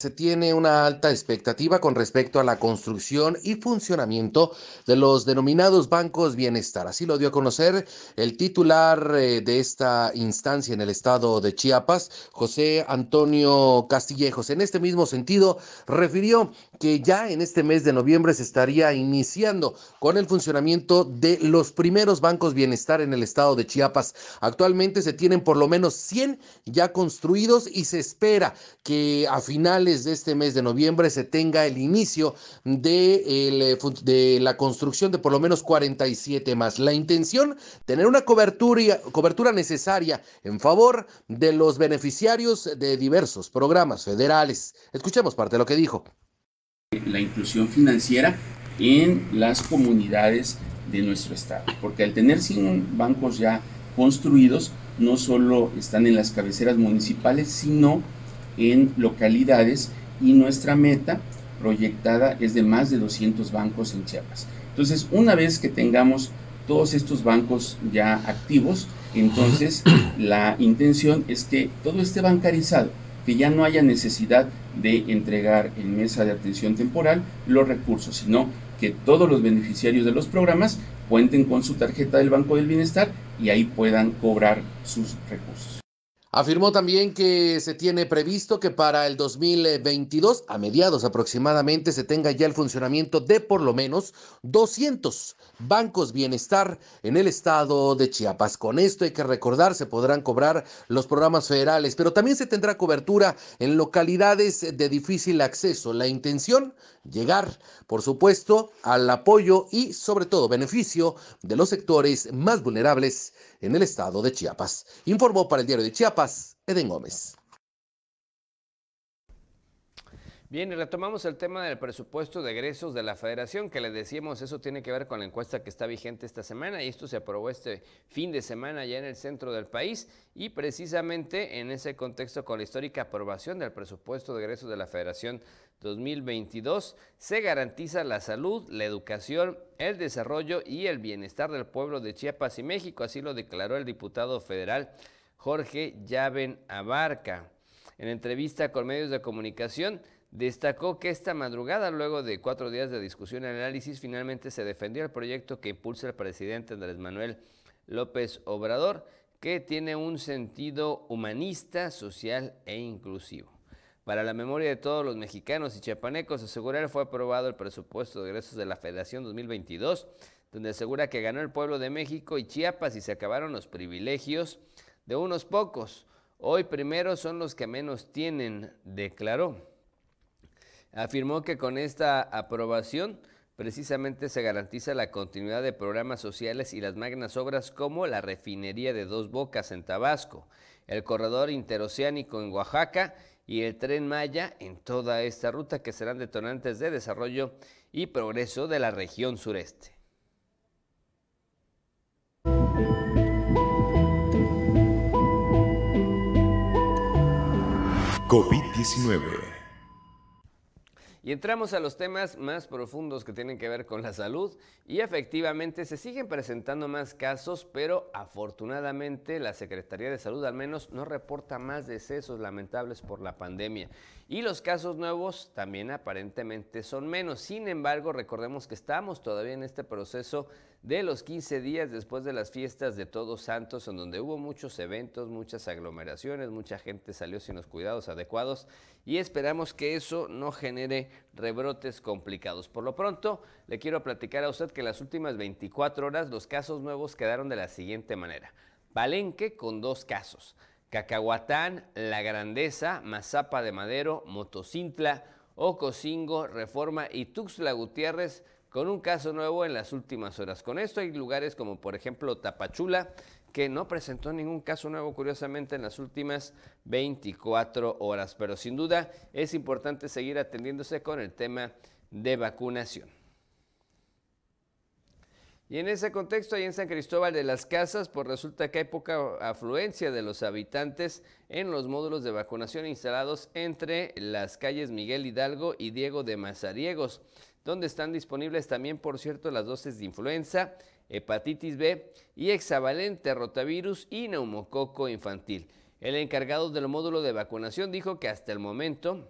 S6: Se tiene una alta expectativa con respecto a la construcción y funcionamiento de los denominados bancos bienestar. Así lo dio a conocer el titular eh, de esta instancia en el estado de Chiapas, José Antonio Castillejos. En este mismo sentido, refirió que ya en este mes de noviembre se estaría iniciando con el funcionamiento de los primeros bancos bienestar en el estado de Chiapas. Actualmente se tienen por lo menos 100 ya construidos y se espera que a final de este mes de noviembre se tenga el inicio de, eh, la construcción de por lo menos 47 más. La intención, tener una cobertura, cobertura necesaria en favor de los beneficiarios de diversos programas federales. Escuchemos parte de lo que dijo. La inclusión financiera en las comunidades de nuestro estado, porque al tener 100 bancos ya construidos, no solo están en las cabeceras municipales, sino en localidades y nuestra meta proyectada es de más de 200 bancos en Chiapas. Entonces, una vez que tengamos todos estos bancos ya activos, entonces la intención es que todo esté bancarizado, que ya no haya necesidad de entregar en mesa de atención temporal los recursos, sino que todos los beneficiarios de los programas cuenten con su tarjeta del Banco del Bienestar y ahí puedan cobrar sus recursos. Afirmó también que se tiene previsto que para el 2022, a mediados aproximadamente, se tenga ya el funcionamiento de por lo menos 200 bancos bienestar en el estado de Chiapas. Con esto hay que recordar, se podrán cobrar los programas federales, pero también se tendrá cobertura en localidades de difícil acceso. La intención, llegar, por supuesto, al apoyo y sobre todo beneficio de los sectores más vulnerables en el estado de Chiapas. Informó para el diario de Chiapas, Eden Gómez.
S2: Bien, retomamos el tema del presupuesto de egresos de la federación, que le decíamos, eso tiene que ver con la encuesta que está vigente esta semana y esto se aprobó este fin de semana ya en el centro del país y precisamente en ese contexto con la histórica aprobación del presupuesto de egresos de la federación 2022 se garantiza la salud, la educación, el desarrollo y el bienestar del pueblo de Chiapas y México, así lo declaró el diputado federal Jorge Llaven Abarca. En entrevista con medios de comunicación, Destacó que esta madrugada, luego de cuatro días de discusión y análisis, finalmente se defendió el proyecto que impulsa el presidente Andrés Manuel López Obrador, que tiene un sentido humanista, social e inclusivo. Para la memoria de todos los mexicanos y chiapanecos, asegurar fue aprobado el presupuesto de egresos de la Federación 2022, donde asegura que ganó el pueblo de México y Chiapas y se acabaron los privilegios de unos pocos. Hoy primero son los que menos tienen, declaró. Afirmó que con esta aprobación precisamente se garantiza la continuidad de programas sociales y las magnas obras como la refinería de Dos Bocas en Tabasco, el corredor interoceánico en Oaxaca y el tren Maya en toda esta ruta que serán detonantes de desarrollo y progreso de la región sureste.
S1: COVID-19
S2: y entramos a los temas más profundos que tienen que ver con la salud y efectivamente se siguen presentando más casos, pero afortunadamente la Secretaría de Salud al menos no reporta más decesos lamentables por la pandemia y los casos nuevos también aparentemente son menos. Sin embargo, recordemos que estamos todavía en este proceso de los 15 días después de las fiestas de Todos Santos, en donde hubo muchos eventos, muchas aglomeraciones, mucha gente salió sin los cuidados adecuados y esperamos que eso no genere rebrotes complicados. Por lo pronto, le quiero platicar a usted que las últimas 24 horas los casos nuevos quedaron de la siguiente manera. Palenque con dos casos. Cacahuatán, La Grandeza, Mazapa de Madero, Motocintla, Ocosingo, Reforma y Tuxtla Gutiérrez con un caso nuevo en las últimas horas. Con esto hay lugares como por ejemplo Tapachula, que no presentó ningún caso nuevo curiosamente en las últimas 24 horas, pero sin duda es importante seguir atendiéndose con el tema de vacunación. Y en ese contexto, ahí en San Cristóbal de las Casas, pues resulta que hay poca afluencia de los habitantes en los módulos de vacunación instalados entre las calles Miguel Hidalgo y Diego de Mazariegos, donde están disponibles también, por cierto, las dosis de influenza, hepatitis B y hexavalente rotavirus y neumococo infantil. El encargado del módulo de vacunación dijo que hasta el momento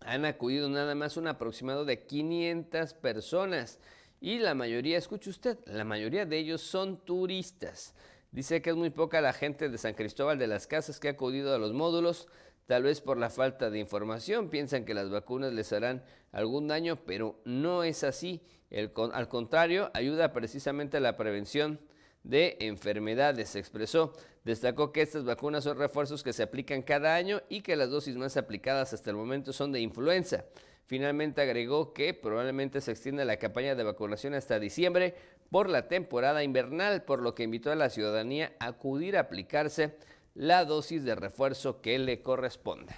S2: han acudido nada más un aproximado de 500 personas y la mayoría, escuche usted, la mayoría de ellos son turistas. Dice que es muy poca la gente de San Cristóbal de las Casas que ha acudido a los módulos, tal vez por la falta de información. Piensan que las vacunas les harán algún daño, pero no es así. al contrario, ayuda precisamente a la prevención de enfermedades, se expresó. Destacó que estas vacunas son refuerzos que se aplican cada año y que las dosis más aplicadas hasta el momento son de influenza. Finalmente agregó que probablemente se extienda la campaña de vacunación hasta diciembre por la temporada invernal, por lo que invitó a la ciudadanía a acudir a aplicarse la dosis de refuerzo que le corresponde.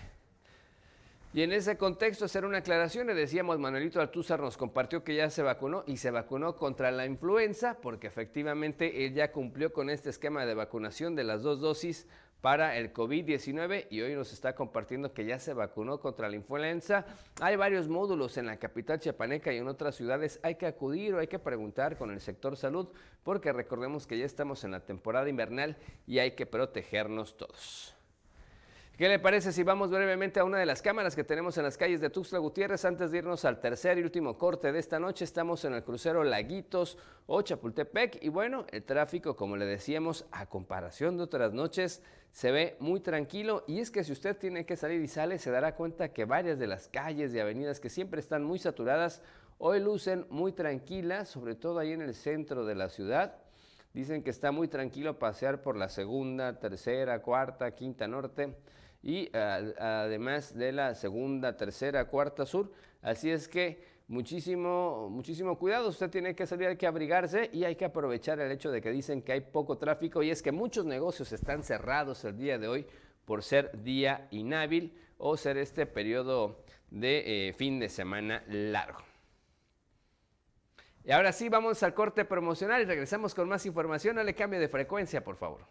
S2: Y en ese contexto hacer una aclaración, le decíamos, Manuelito Altúzar nos compartió que ya se vacunó y se vacunó contra la influenza porque efectivamente él ya cumplió con este esquema de vacunación de las dos dosis para el COVID-19 y hoy nos está compartiendo que ya se vacunó contra la influenza. Hay varios módulos en la capital chiapaneca y en otras ciudades. Hay que acudir o hay que preguntar con el sector salud porque recordemos que ya estamos en la temporada invernal y hay que protegernos todos. ¿Qué le parece si vamos brevemente a una de las cámaras que tenemos en las calles de Tuxtla Gutiérrez antes de irnos al tercer y último corte de esta noche? Estamos en el crucero Laguitos o Chapultepec y bueno, el tráfico, como le decíamos, a comparación de otras noches, se ve muy tranquilo y es que si usted tiene que salir y sale, se dará cuenta que varias de las calles y avenidas que siempre están muy saturadas, hoy lucen muy tranquilas, sobre todo ahí en el centro de la ciudad. Dicen que está muy tranquilo pasear por la segunda, tercera, cuarta, quinta norte y además de la segunda, tercera, cuarta sur. Así es que muchísimo, muchísimo cuidado. Usted tiene que salir, hay que abrigarse y hay que aprovechar el hecho de que dicen que hay poco tráfico y es que muchos negocios están cerrados el día de hoy por ser día inhábil o ser este periodo de eh, fin de semana largo. Y ahora sí, vamos al corte promocional y regresamos con más información. No le cambie de frecuencia, por favor.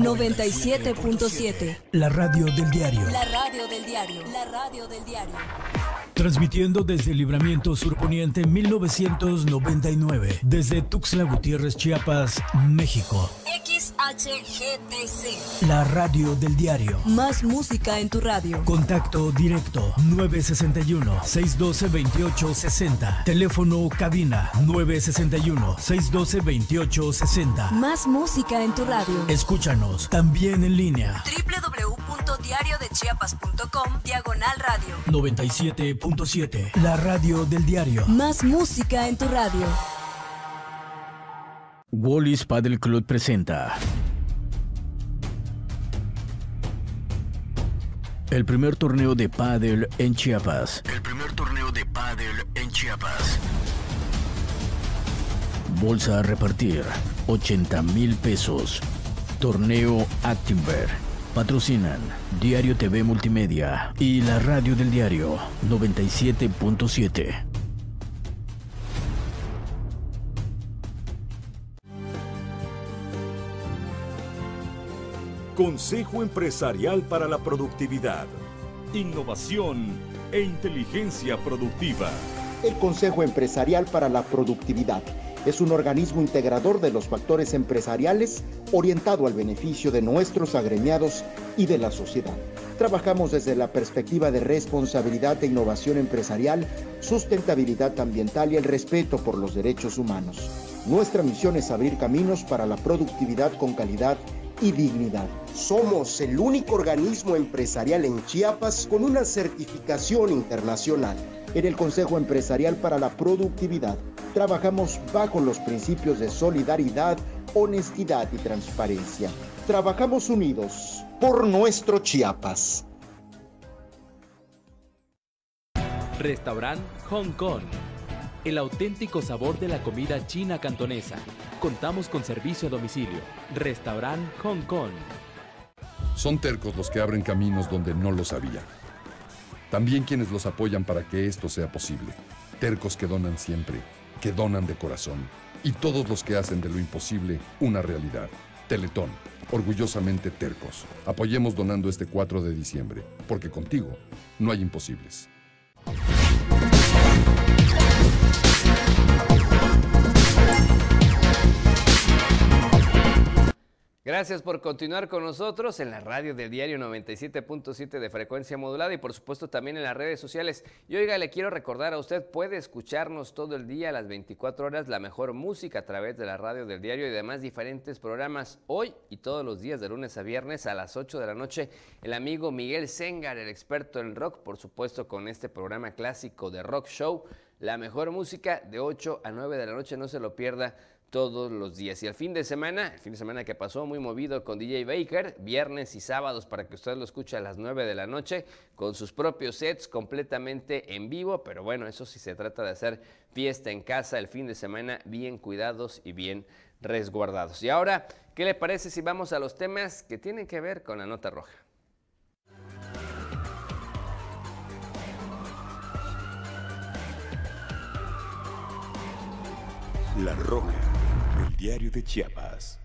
S5: 97.7.
S1: La radio del diario.
S5: La radio del diario. La radio del diario.
S1: Transmitiendo desde Libramiento Surponiente 1999, desde Tuxla Gutiérrez, Chiapas, México.
S5: XHGTC.
S1: La radio del diario.
S5: Más música en tu radio.
S1: Contacto directo 961-612-2860. Teléfono cabina 961-612-2860.
S5: Más música en tu radio.
S1: Escúchanos también en línea.
S5: www.diariodechiapas.com Diagonal Radio
S1: 97 la radio del diario.
S5: Más música en tu radio.
S1: Wallis Paddle Club presenta. El primer torneo de pádel en Chiapas. El primer torneo de pádel en Chiapas. Bolsa a repartir, 80 mil pesos. Torneo Actinver patrocinan Diario TV Multimedia y la radio del diario 97.7. Consejo Empresarial para la Productividad, Innovación e Inteligencia Productiva.
S3: El Consejo Empresarial para la Productividad es un organismo integrador de los factores empresariales orientado al beneficio de nuestros agremiados y de la sociedad. Trabajamos desde la perspectiva de responsabilidad e innovación empresarial, sustentabilidad ambiental y el respeto por los derechos humanos. Nuestra misión es abrir caminos para la productividad con calidad y dignidad. Somos el único organismo empresarial en Chiapas con una certificación internacional. En el Consejo Empresarial para la Productividad trabajamos bajo los principios de solidaridad, honestidad y transparencia. Trabajamos unidos por nuestro Chiapas.
S1: Restaurant Hong Kong. El auténtico sabor de la comida china cantonesa. Contamos con servicio a domicilio. Restaurant Hong Kong.
S6: Son tercos los que abren caminos donde no los había también quienes los apoyan para que esto sea posible. Tercos que donan siempre, que donan de corazón. Y todos los que hacen de lo imposible una realidad. Teletón, orgullosamente tercos. Apoyemos donando este 4 de diciembre, porque contigo no hay imposibles.
S2: Gracias por continuar con nosotros en la radio del diario 97.7 de frecuencia modulada y por supuesto también en las redes sociales. Y oiga, le quiero recordar a usted, puede escucharnos todo el día a las 24 horas la mejor música a través de la radio del diario y demás diferentes programas hoy y todos los días de lunes a viernes a las 8 de la noche. El amigo Miguel Sengar, el experto en rock, por supuesto con este programa clásico de Rock Show, la mejor música de 8 a 9 de la noche, no se lo pierda todos los días. Y al fin de semana, el fin de semana que pasó muy movido con DJ Baker, viernes y sábados para que usted lo escuche a las 9 de la noche con sus propios sets completamente en vivo, pero bueno, eso sí se trata de hacer fiesta en casa el fin de semana bien cuidados y bien resguardados. Y ahora, ¿qué le parece si vamos a los temas que tienen que ver con la nota roja? La roja
S1: diario de Chiapas.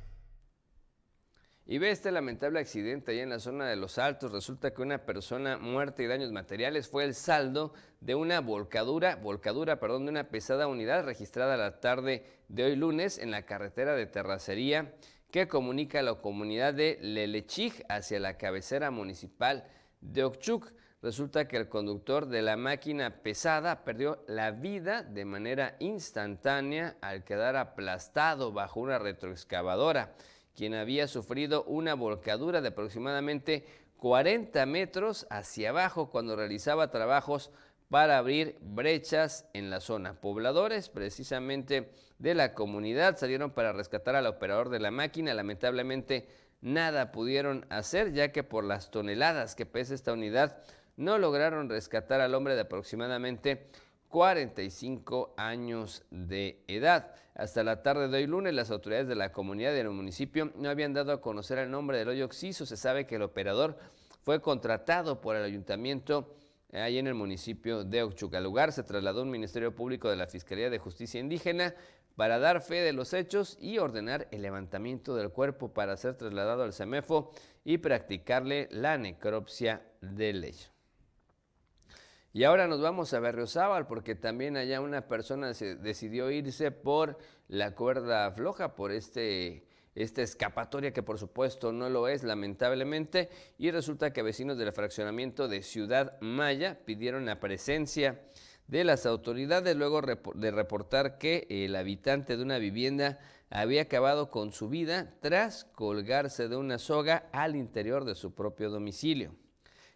S2: Y ve este lamentable accidente allá en la zona de Los Altos. Resulta que una persona muerta y daños materiales fue el saldo de una volcadura, volcadura, perdón, de una pesada unidad registrada la tarde de hoy lunes en la carretera de terracería que comunica a la comunidad de Lelechig hacia la cabecera municipal de Ochuc. Resulta que el conductor de la máquina pesada perdió la vida de manera instantánea al quedar aplastado bajo una retroexcavadora, quien había sufrido una volcadura de aproximadamente 40 metros hacia abajo cuando realizaba trabajos para abrir brechas en la zona. Pobladores precisamente de la comunidad salieron para rescatar al operador de la máquina. Lamentablemente nada pudieron hacer ya que por las toneladas que pesa esta unidad no lograron rescatar al hombre de aproximadamente 45 años de edad. Hasta la tarde de hoy lunes, las autoridades de la comunidad del municipio no habían dado a conocer el nombre del hoyo oxiso. Se sabe que el operador fue contratado por el ayuntamiento eh, ahí en el municipio de Ochuca. lugar se trasladó un Ministerio Público de la Fiscalía de Justicia Indígena para dar fe de los hechos y ordenar el levantamiento del cuerpo para ser trasladado al CEMEFO y practicarle la necropsia de ley. Y ahora nos vamos a Berriozábal porque también allá una persona decidió irse por la cuerda floja, por este, esta escapatoria que por supuesto no lo es lamentablemente. Y resulta que vecinos del fraccionamiento de Ciudad Maya pidieron la presencia de las autoridades luego de reportar que el habitante de una vivienda había acabado con su vida tras colgarse de una soga al interior de su propio domicilio.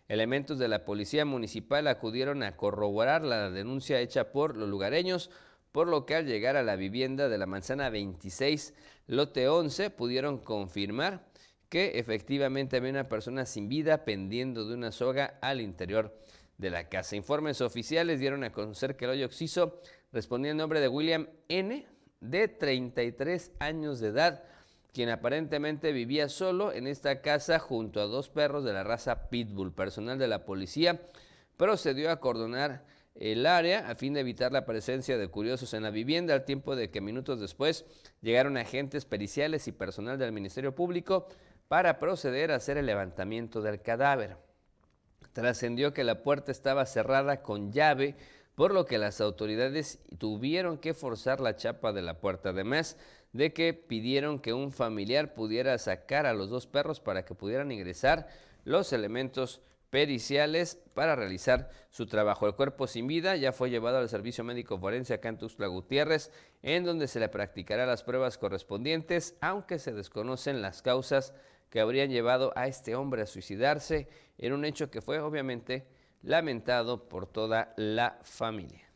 S2: Elementos de la Policía Municipal acudieron a corroborar la denuncia hecha por los lugareños, por lo que al llegar a la vivienda de la manzana 26, lote 11, pudieron confirmar que efectivamente había una persona sin vida pendiendo de una soga al interior de la casa. Informes oficiales dieron a conocer que el hoyo oxiso respondía en nombre de William N., de 33 años de edad, quien aparentemente vivía solo en esta casa junto a dos perros de la raza Pitbull. Personal de la policía procedió a cordonar el área a fin de evitar la presencia de curiosos en la vivienda, al tiempo de que minutos después llegaron agentes periciales y personal del Ministerio Público para proceder a hacer el levantamiento del cadáver. Trascendió que la puerta estaba cerrada con llave, por lo que las autoridades tuvieron que forzar la chapa de la puerta. Además, de que pidieron que un familiar pudiera sacar a los dos perros para que pudieran ingresar los elementos periciales para realizar su trabajo. El cuerpo sin vida ya fue llevado al servicio médico forense acá en Tuxtla Gutiérrez, en donde se le practicará las pruebas correspondientes, aunque se desconocen las causas que habrían llevado a este hombre a suicidarse en un hecho que fue obviamente lamentado por toda la familia.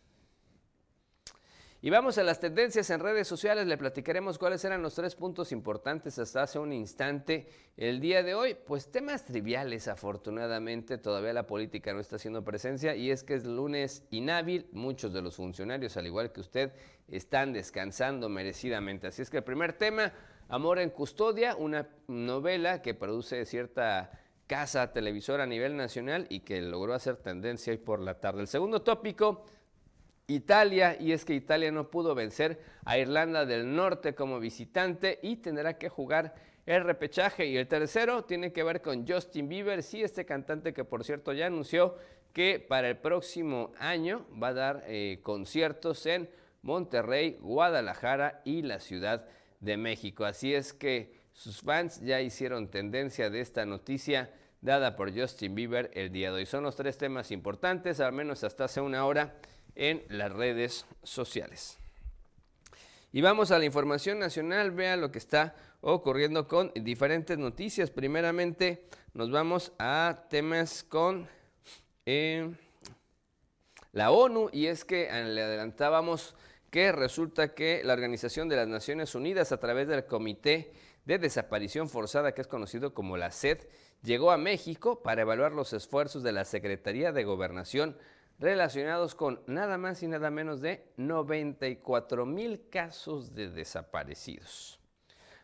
S2: Y vamos a las tendencias en redes sociales, le platicaremos cuáles eran los tres puntos importantes hasta hace un instante el día de hoy. Pues temas triviales, afortunadamente, todavía la política no está haciendo presencia y es que es lunes inhábil, muchos de los funcionarios, al igual que usted, están descansando merecidamente. Así es que el primer tema, Amor en Custodia, una novela que produce cierta casa televisora a nivel nacional y que logró hacer tendencia hoy por la tarde. El segundo tópico, Italia y es que Italia no pudo vencer a Irlanda del Norte como visitante y tendrá que jugar el repechaje. Y el tercero tiene que ver con Justin Bieber, sí, este cantante que por cierto ya anunció que para el próximo año va a dar eh, conciertos en Monterrey, Guadalajara y la Ciudad de México. Así es que sus fans ya hicieron tendencia de esta noticia dada por Justin Bieber el día de hoy. Son los tres temas importantes, al menos hasta hace una hora en las redes sociales. Y vamos a la información nacional, vea lo que está ocurriendo con diferentes noticias. Primeramente nos vamos a temas con eh, la ONU y es que le adelantábamos que resulta que la Organización de las Naciones Unidas a través del Comité de Desaparición Forzada, que es conocido como la SED, llegó a México para evaluar los esfuerzos de la Secretaría de Gobernación relacionados con nada más y nada menos de 94 mil casos de desaparecidos.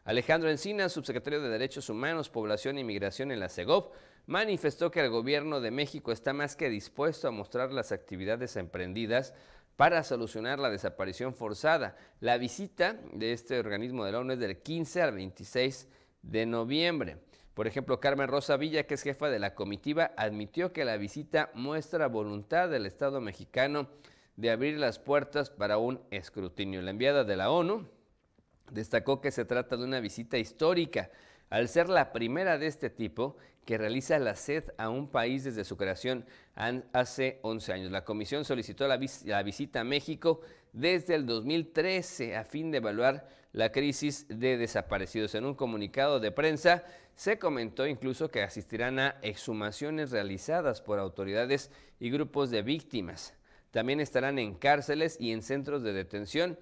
S2: Alejandro Encina, subsecretario de Derechos Humanos, Población e Inmigración en la CEGOP, manifestó que el gobierno de México está más que dispuesto a mostrar las actividades emprendidas para solucionar la desaparición forzada. La visita de este organismo de la ONU es del 15 al 26 de noviembre. Por ejemplo, Carmen Rosa Villa, que es jefa de la comitiva, admitió que la visita muestra voluntad del Estado mexicano de abrir las puertas para un escrutinio. La enviada de la ONU destacó que se trata de una visita histórica, al ser la primera de este tipo que realiza la SED a un país desde su creación hace 11 años. La comisión solicitó la, la visita a México desde el 2013 a fin de evaluar la crisis de desaparecidos. En un comunicado de prensa se comentó incluso que asistirán a exhumaciones realizadas por autoridades y grupos de víctimas. También estarán en cárceles y en centros de detención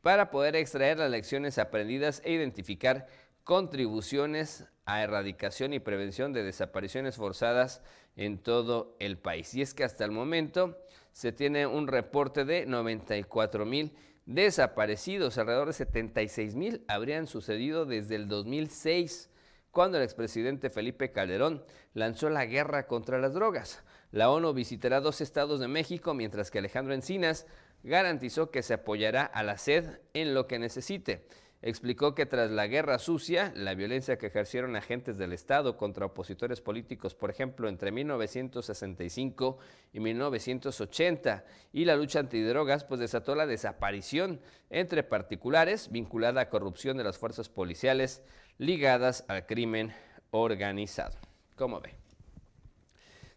S2: para poder extraer las lecciones aprendidas e identificar contribuciones a erradicación y prevención de desapariciones forzadas en todo el país. Y es que hasta el momento se tiene un reporte de 94 mil desaparecidos. Alrededor de 76 mil habrían sucedido desde el 2006, cuando el expresidente Felipe Calderón lanzó la guerra contra las drogas. La ONU visitará dos estados de México, mientras que Alejandro Encinas garantizó que se apoyará a la SED en lo que necesite explicó que tras la guerra sucia, la violencia que ejercieron agentes del Estado contra opositores políticos, por ejemplo, entre 1965 y 1980, y la lucha antidrogas, pues desató la desaparición entre particulares vinculada a corrupción de las fuerzas policiales ligadas al crimen organizado. ¿Cómo ve?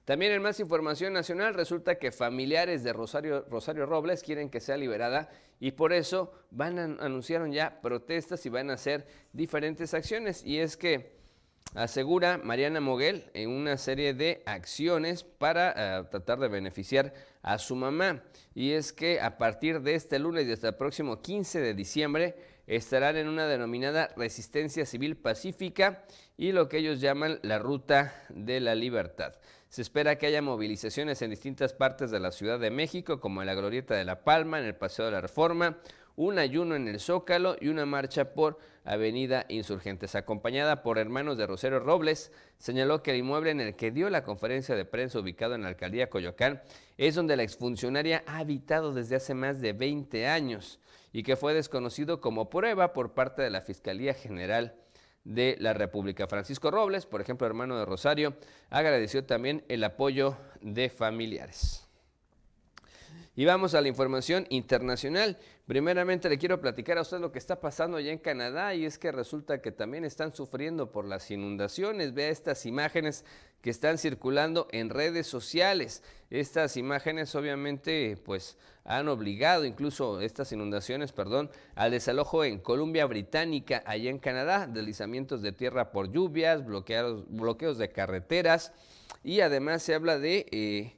S2: También en más información nacional resulta que familiares de Rosario, Robles quieren que sea liberada y por eso van anunciaron ya protestas y van a hacer diferentes acciones. Y es que asegura Mariana Moguel en una serie de acciones para eh, tratar de beneficiar a su mamá. Y es que a partir de este lunes y hasta el próximo 15 de diciembre estarán en una denominada Resistencia Civil Pacífica y lo que ellos llaman la Ruta de la Libertad. Se espera que haya movilizaciones en distintas partes de la Ciudad de México, como en la Glorieta de La Palma, en el Paseo de la Reforma, un ayuno en el Zócalo y una marcha por Avenida Insurgentes. Acompañada por hermanos de Rosario Robles, señaló que el inmueble en el que dio la conferencia de prensa ubicado en la alcaldía Coyoacán es donde la exfuncionaria ha habitado desde hace más de 20 años y que fue desconocido como prueba por parte de la Fiscalía General de la República. Francisco Robles, por ejemplo, hermano de Rosario, agradeció también el apoyo de familiares. Y vamos a la información internacional. Primeramente le quiero platicar a usted lo que está pasando allá en Canadá y es que resulta que también están sufriendo por las inundaciones. Vea estas imágenes que están circulando en redes sociales. Estas imágenes obviamente pues han obligado incluso estas inundaciones, perdón, al desalojo en Columbia Británica, allá en Canadá, deslizamientos de tierra por lluvias, bloqueos, de carreteras y además se habla de eh,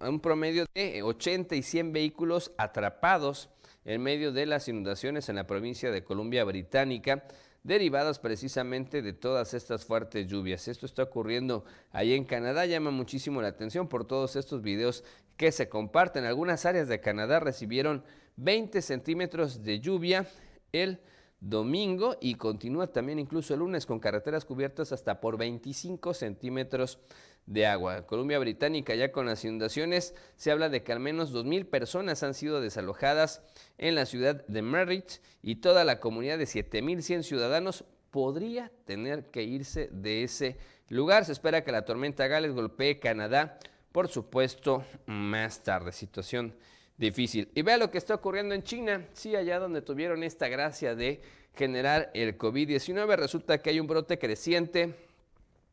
S2: un promedio de 80 y 100 vehículos atrapados en medio de las inundaciones en la provincia de Columbia Británica, derivadas precisamente de todas estas fuertes lluvias. Esto está ocurriendo ahí en Canadá, llama muchísimo la atención por todos estos videos que se comparten. Algunas áreas de Canadá recibieron 20 centímetros de lluvia el domingo y continúa también incluso el lunes con carreteras cubiertas hasta por 25 centímetros de agua. Colombia Británica ya con las inundaciones se habla de que al menos 2.000 personas han sido desalojadas en la ciudad de Merritt y toda la comunidad de 7.100 ciudadanos podría tener que irse de ese lugar. Se espera que la tormenta Gales golpee Canadá, por supuesto, más tarde. Situación difícil. Y vea lo que está ocurriendo en China. Sí, allá donde tuvieron esta gracia de generar el COVID-19, resulta que hay un brote creciente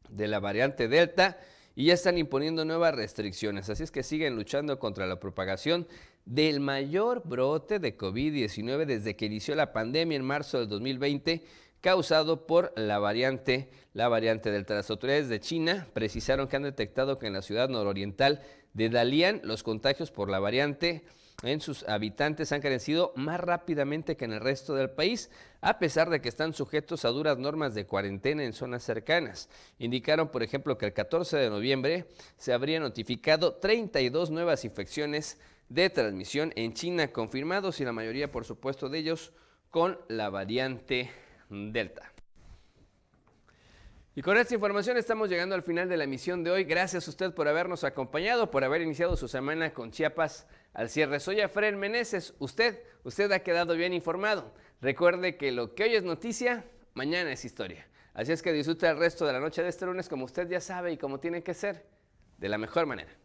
S2: de la variante Delta y ya están imponiendo nuevas restricciones. Así es que siguen luchando contra la propagación del mayor brote de COVID-19 desde que inició la pandemia en marzo del 2020 causado por la variante, la variante Delta. Las autoridades de China precisaron que han detectado que en la ciudad nororiental de Dalian, los contagios por la variante en sus habitantes han crecido más rápidamente que en el resto del país, a pesar de que están sujetos a duras normas de cuarentena en zonas cercanas. Indicaron, por ejemplo, que el 14 de noviembre se habrían notificado 32 nuevas infecciones de transmisión en China confirmados y la mayoría, por supuesto, de ellos con la variante Delta. Y con esta información estamos llegando al final de la emisión de hoy. Gracias a usted por habernos acompañado, por haber iniciado su semana con Chiapas al cierre. Soy Alfredo Meneses. Usted, usted ha quedado bien informado. Recuerde que lo que hoy es noticia, mañana es historia. Así es que disfruta el resto de la noche de este lunes como usted ya sabe y como tiene que ser, de la mejor manera.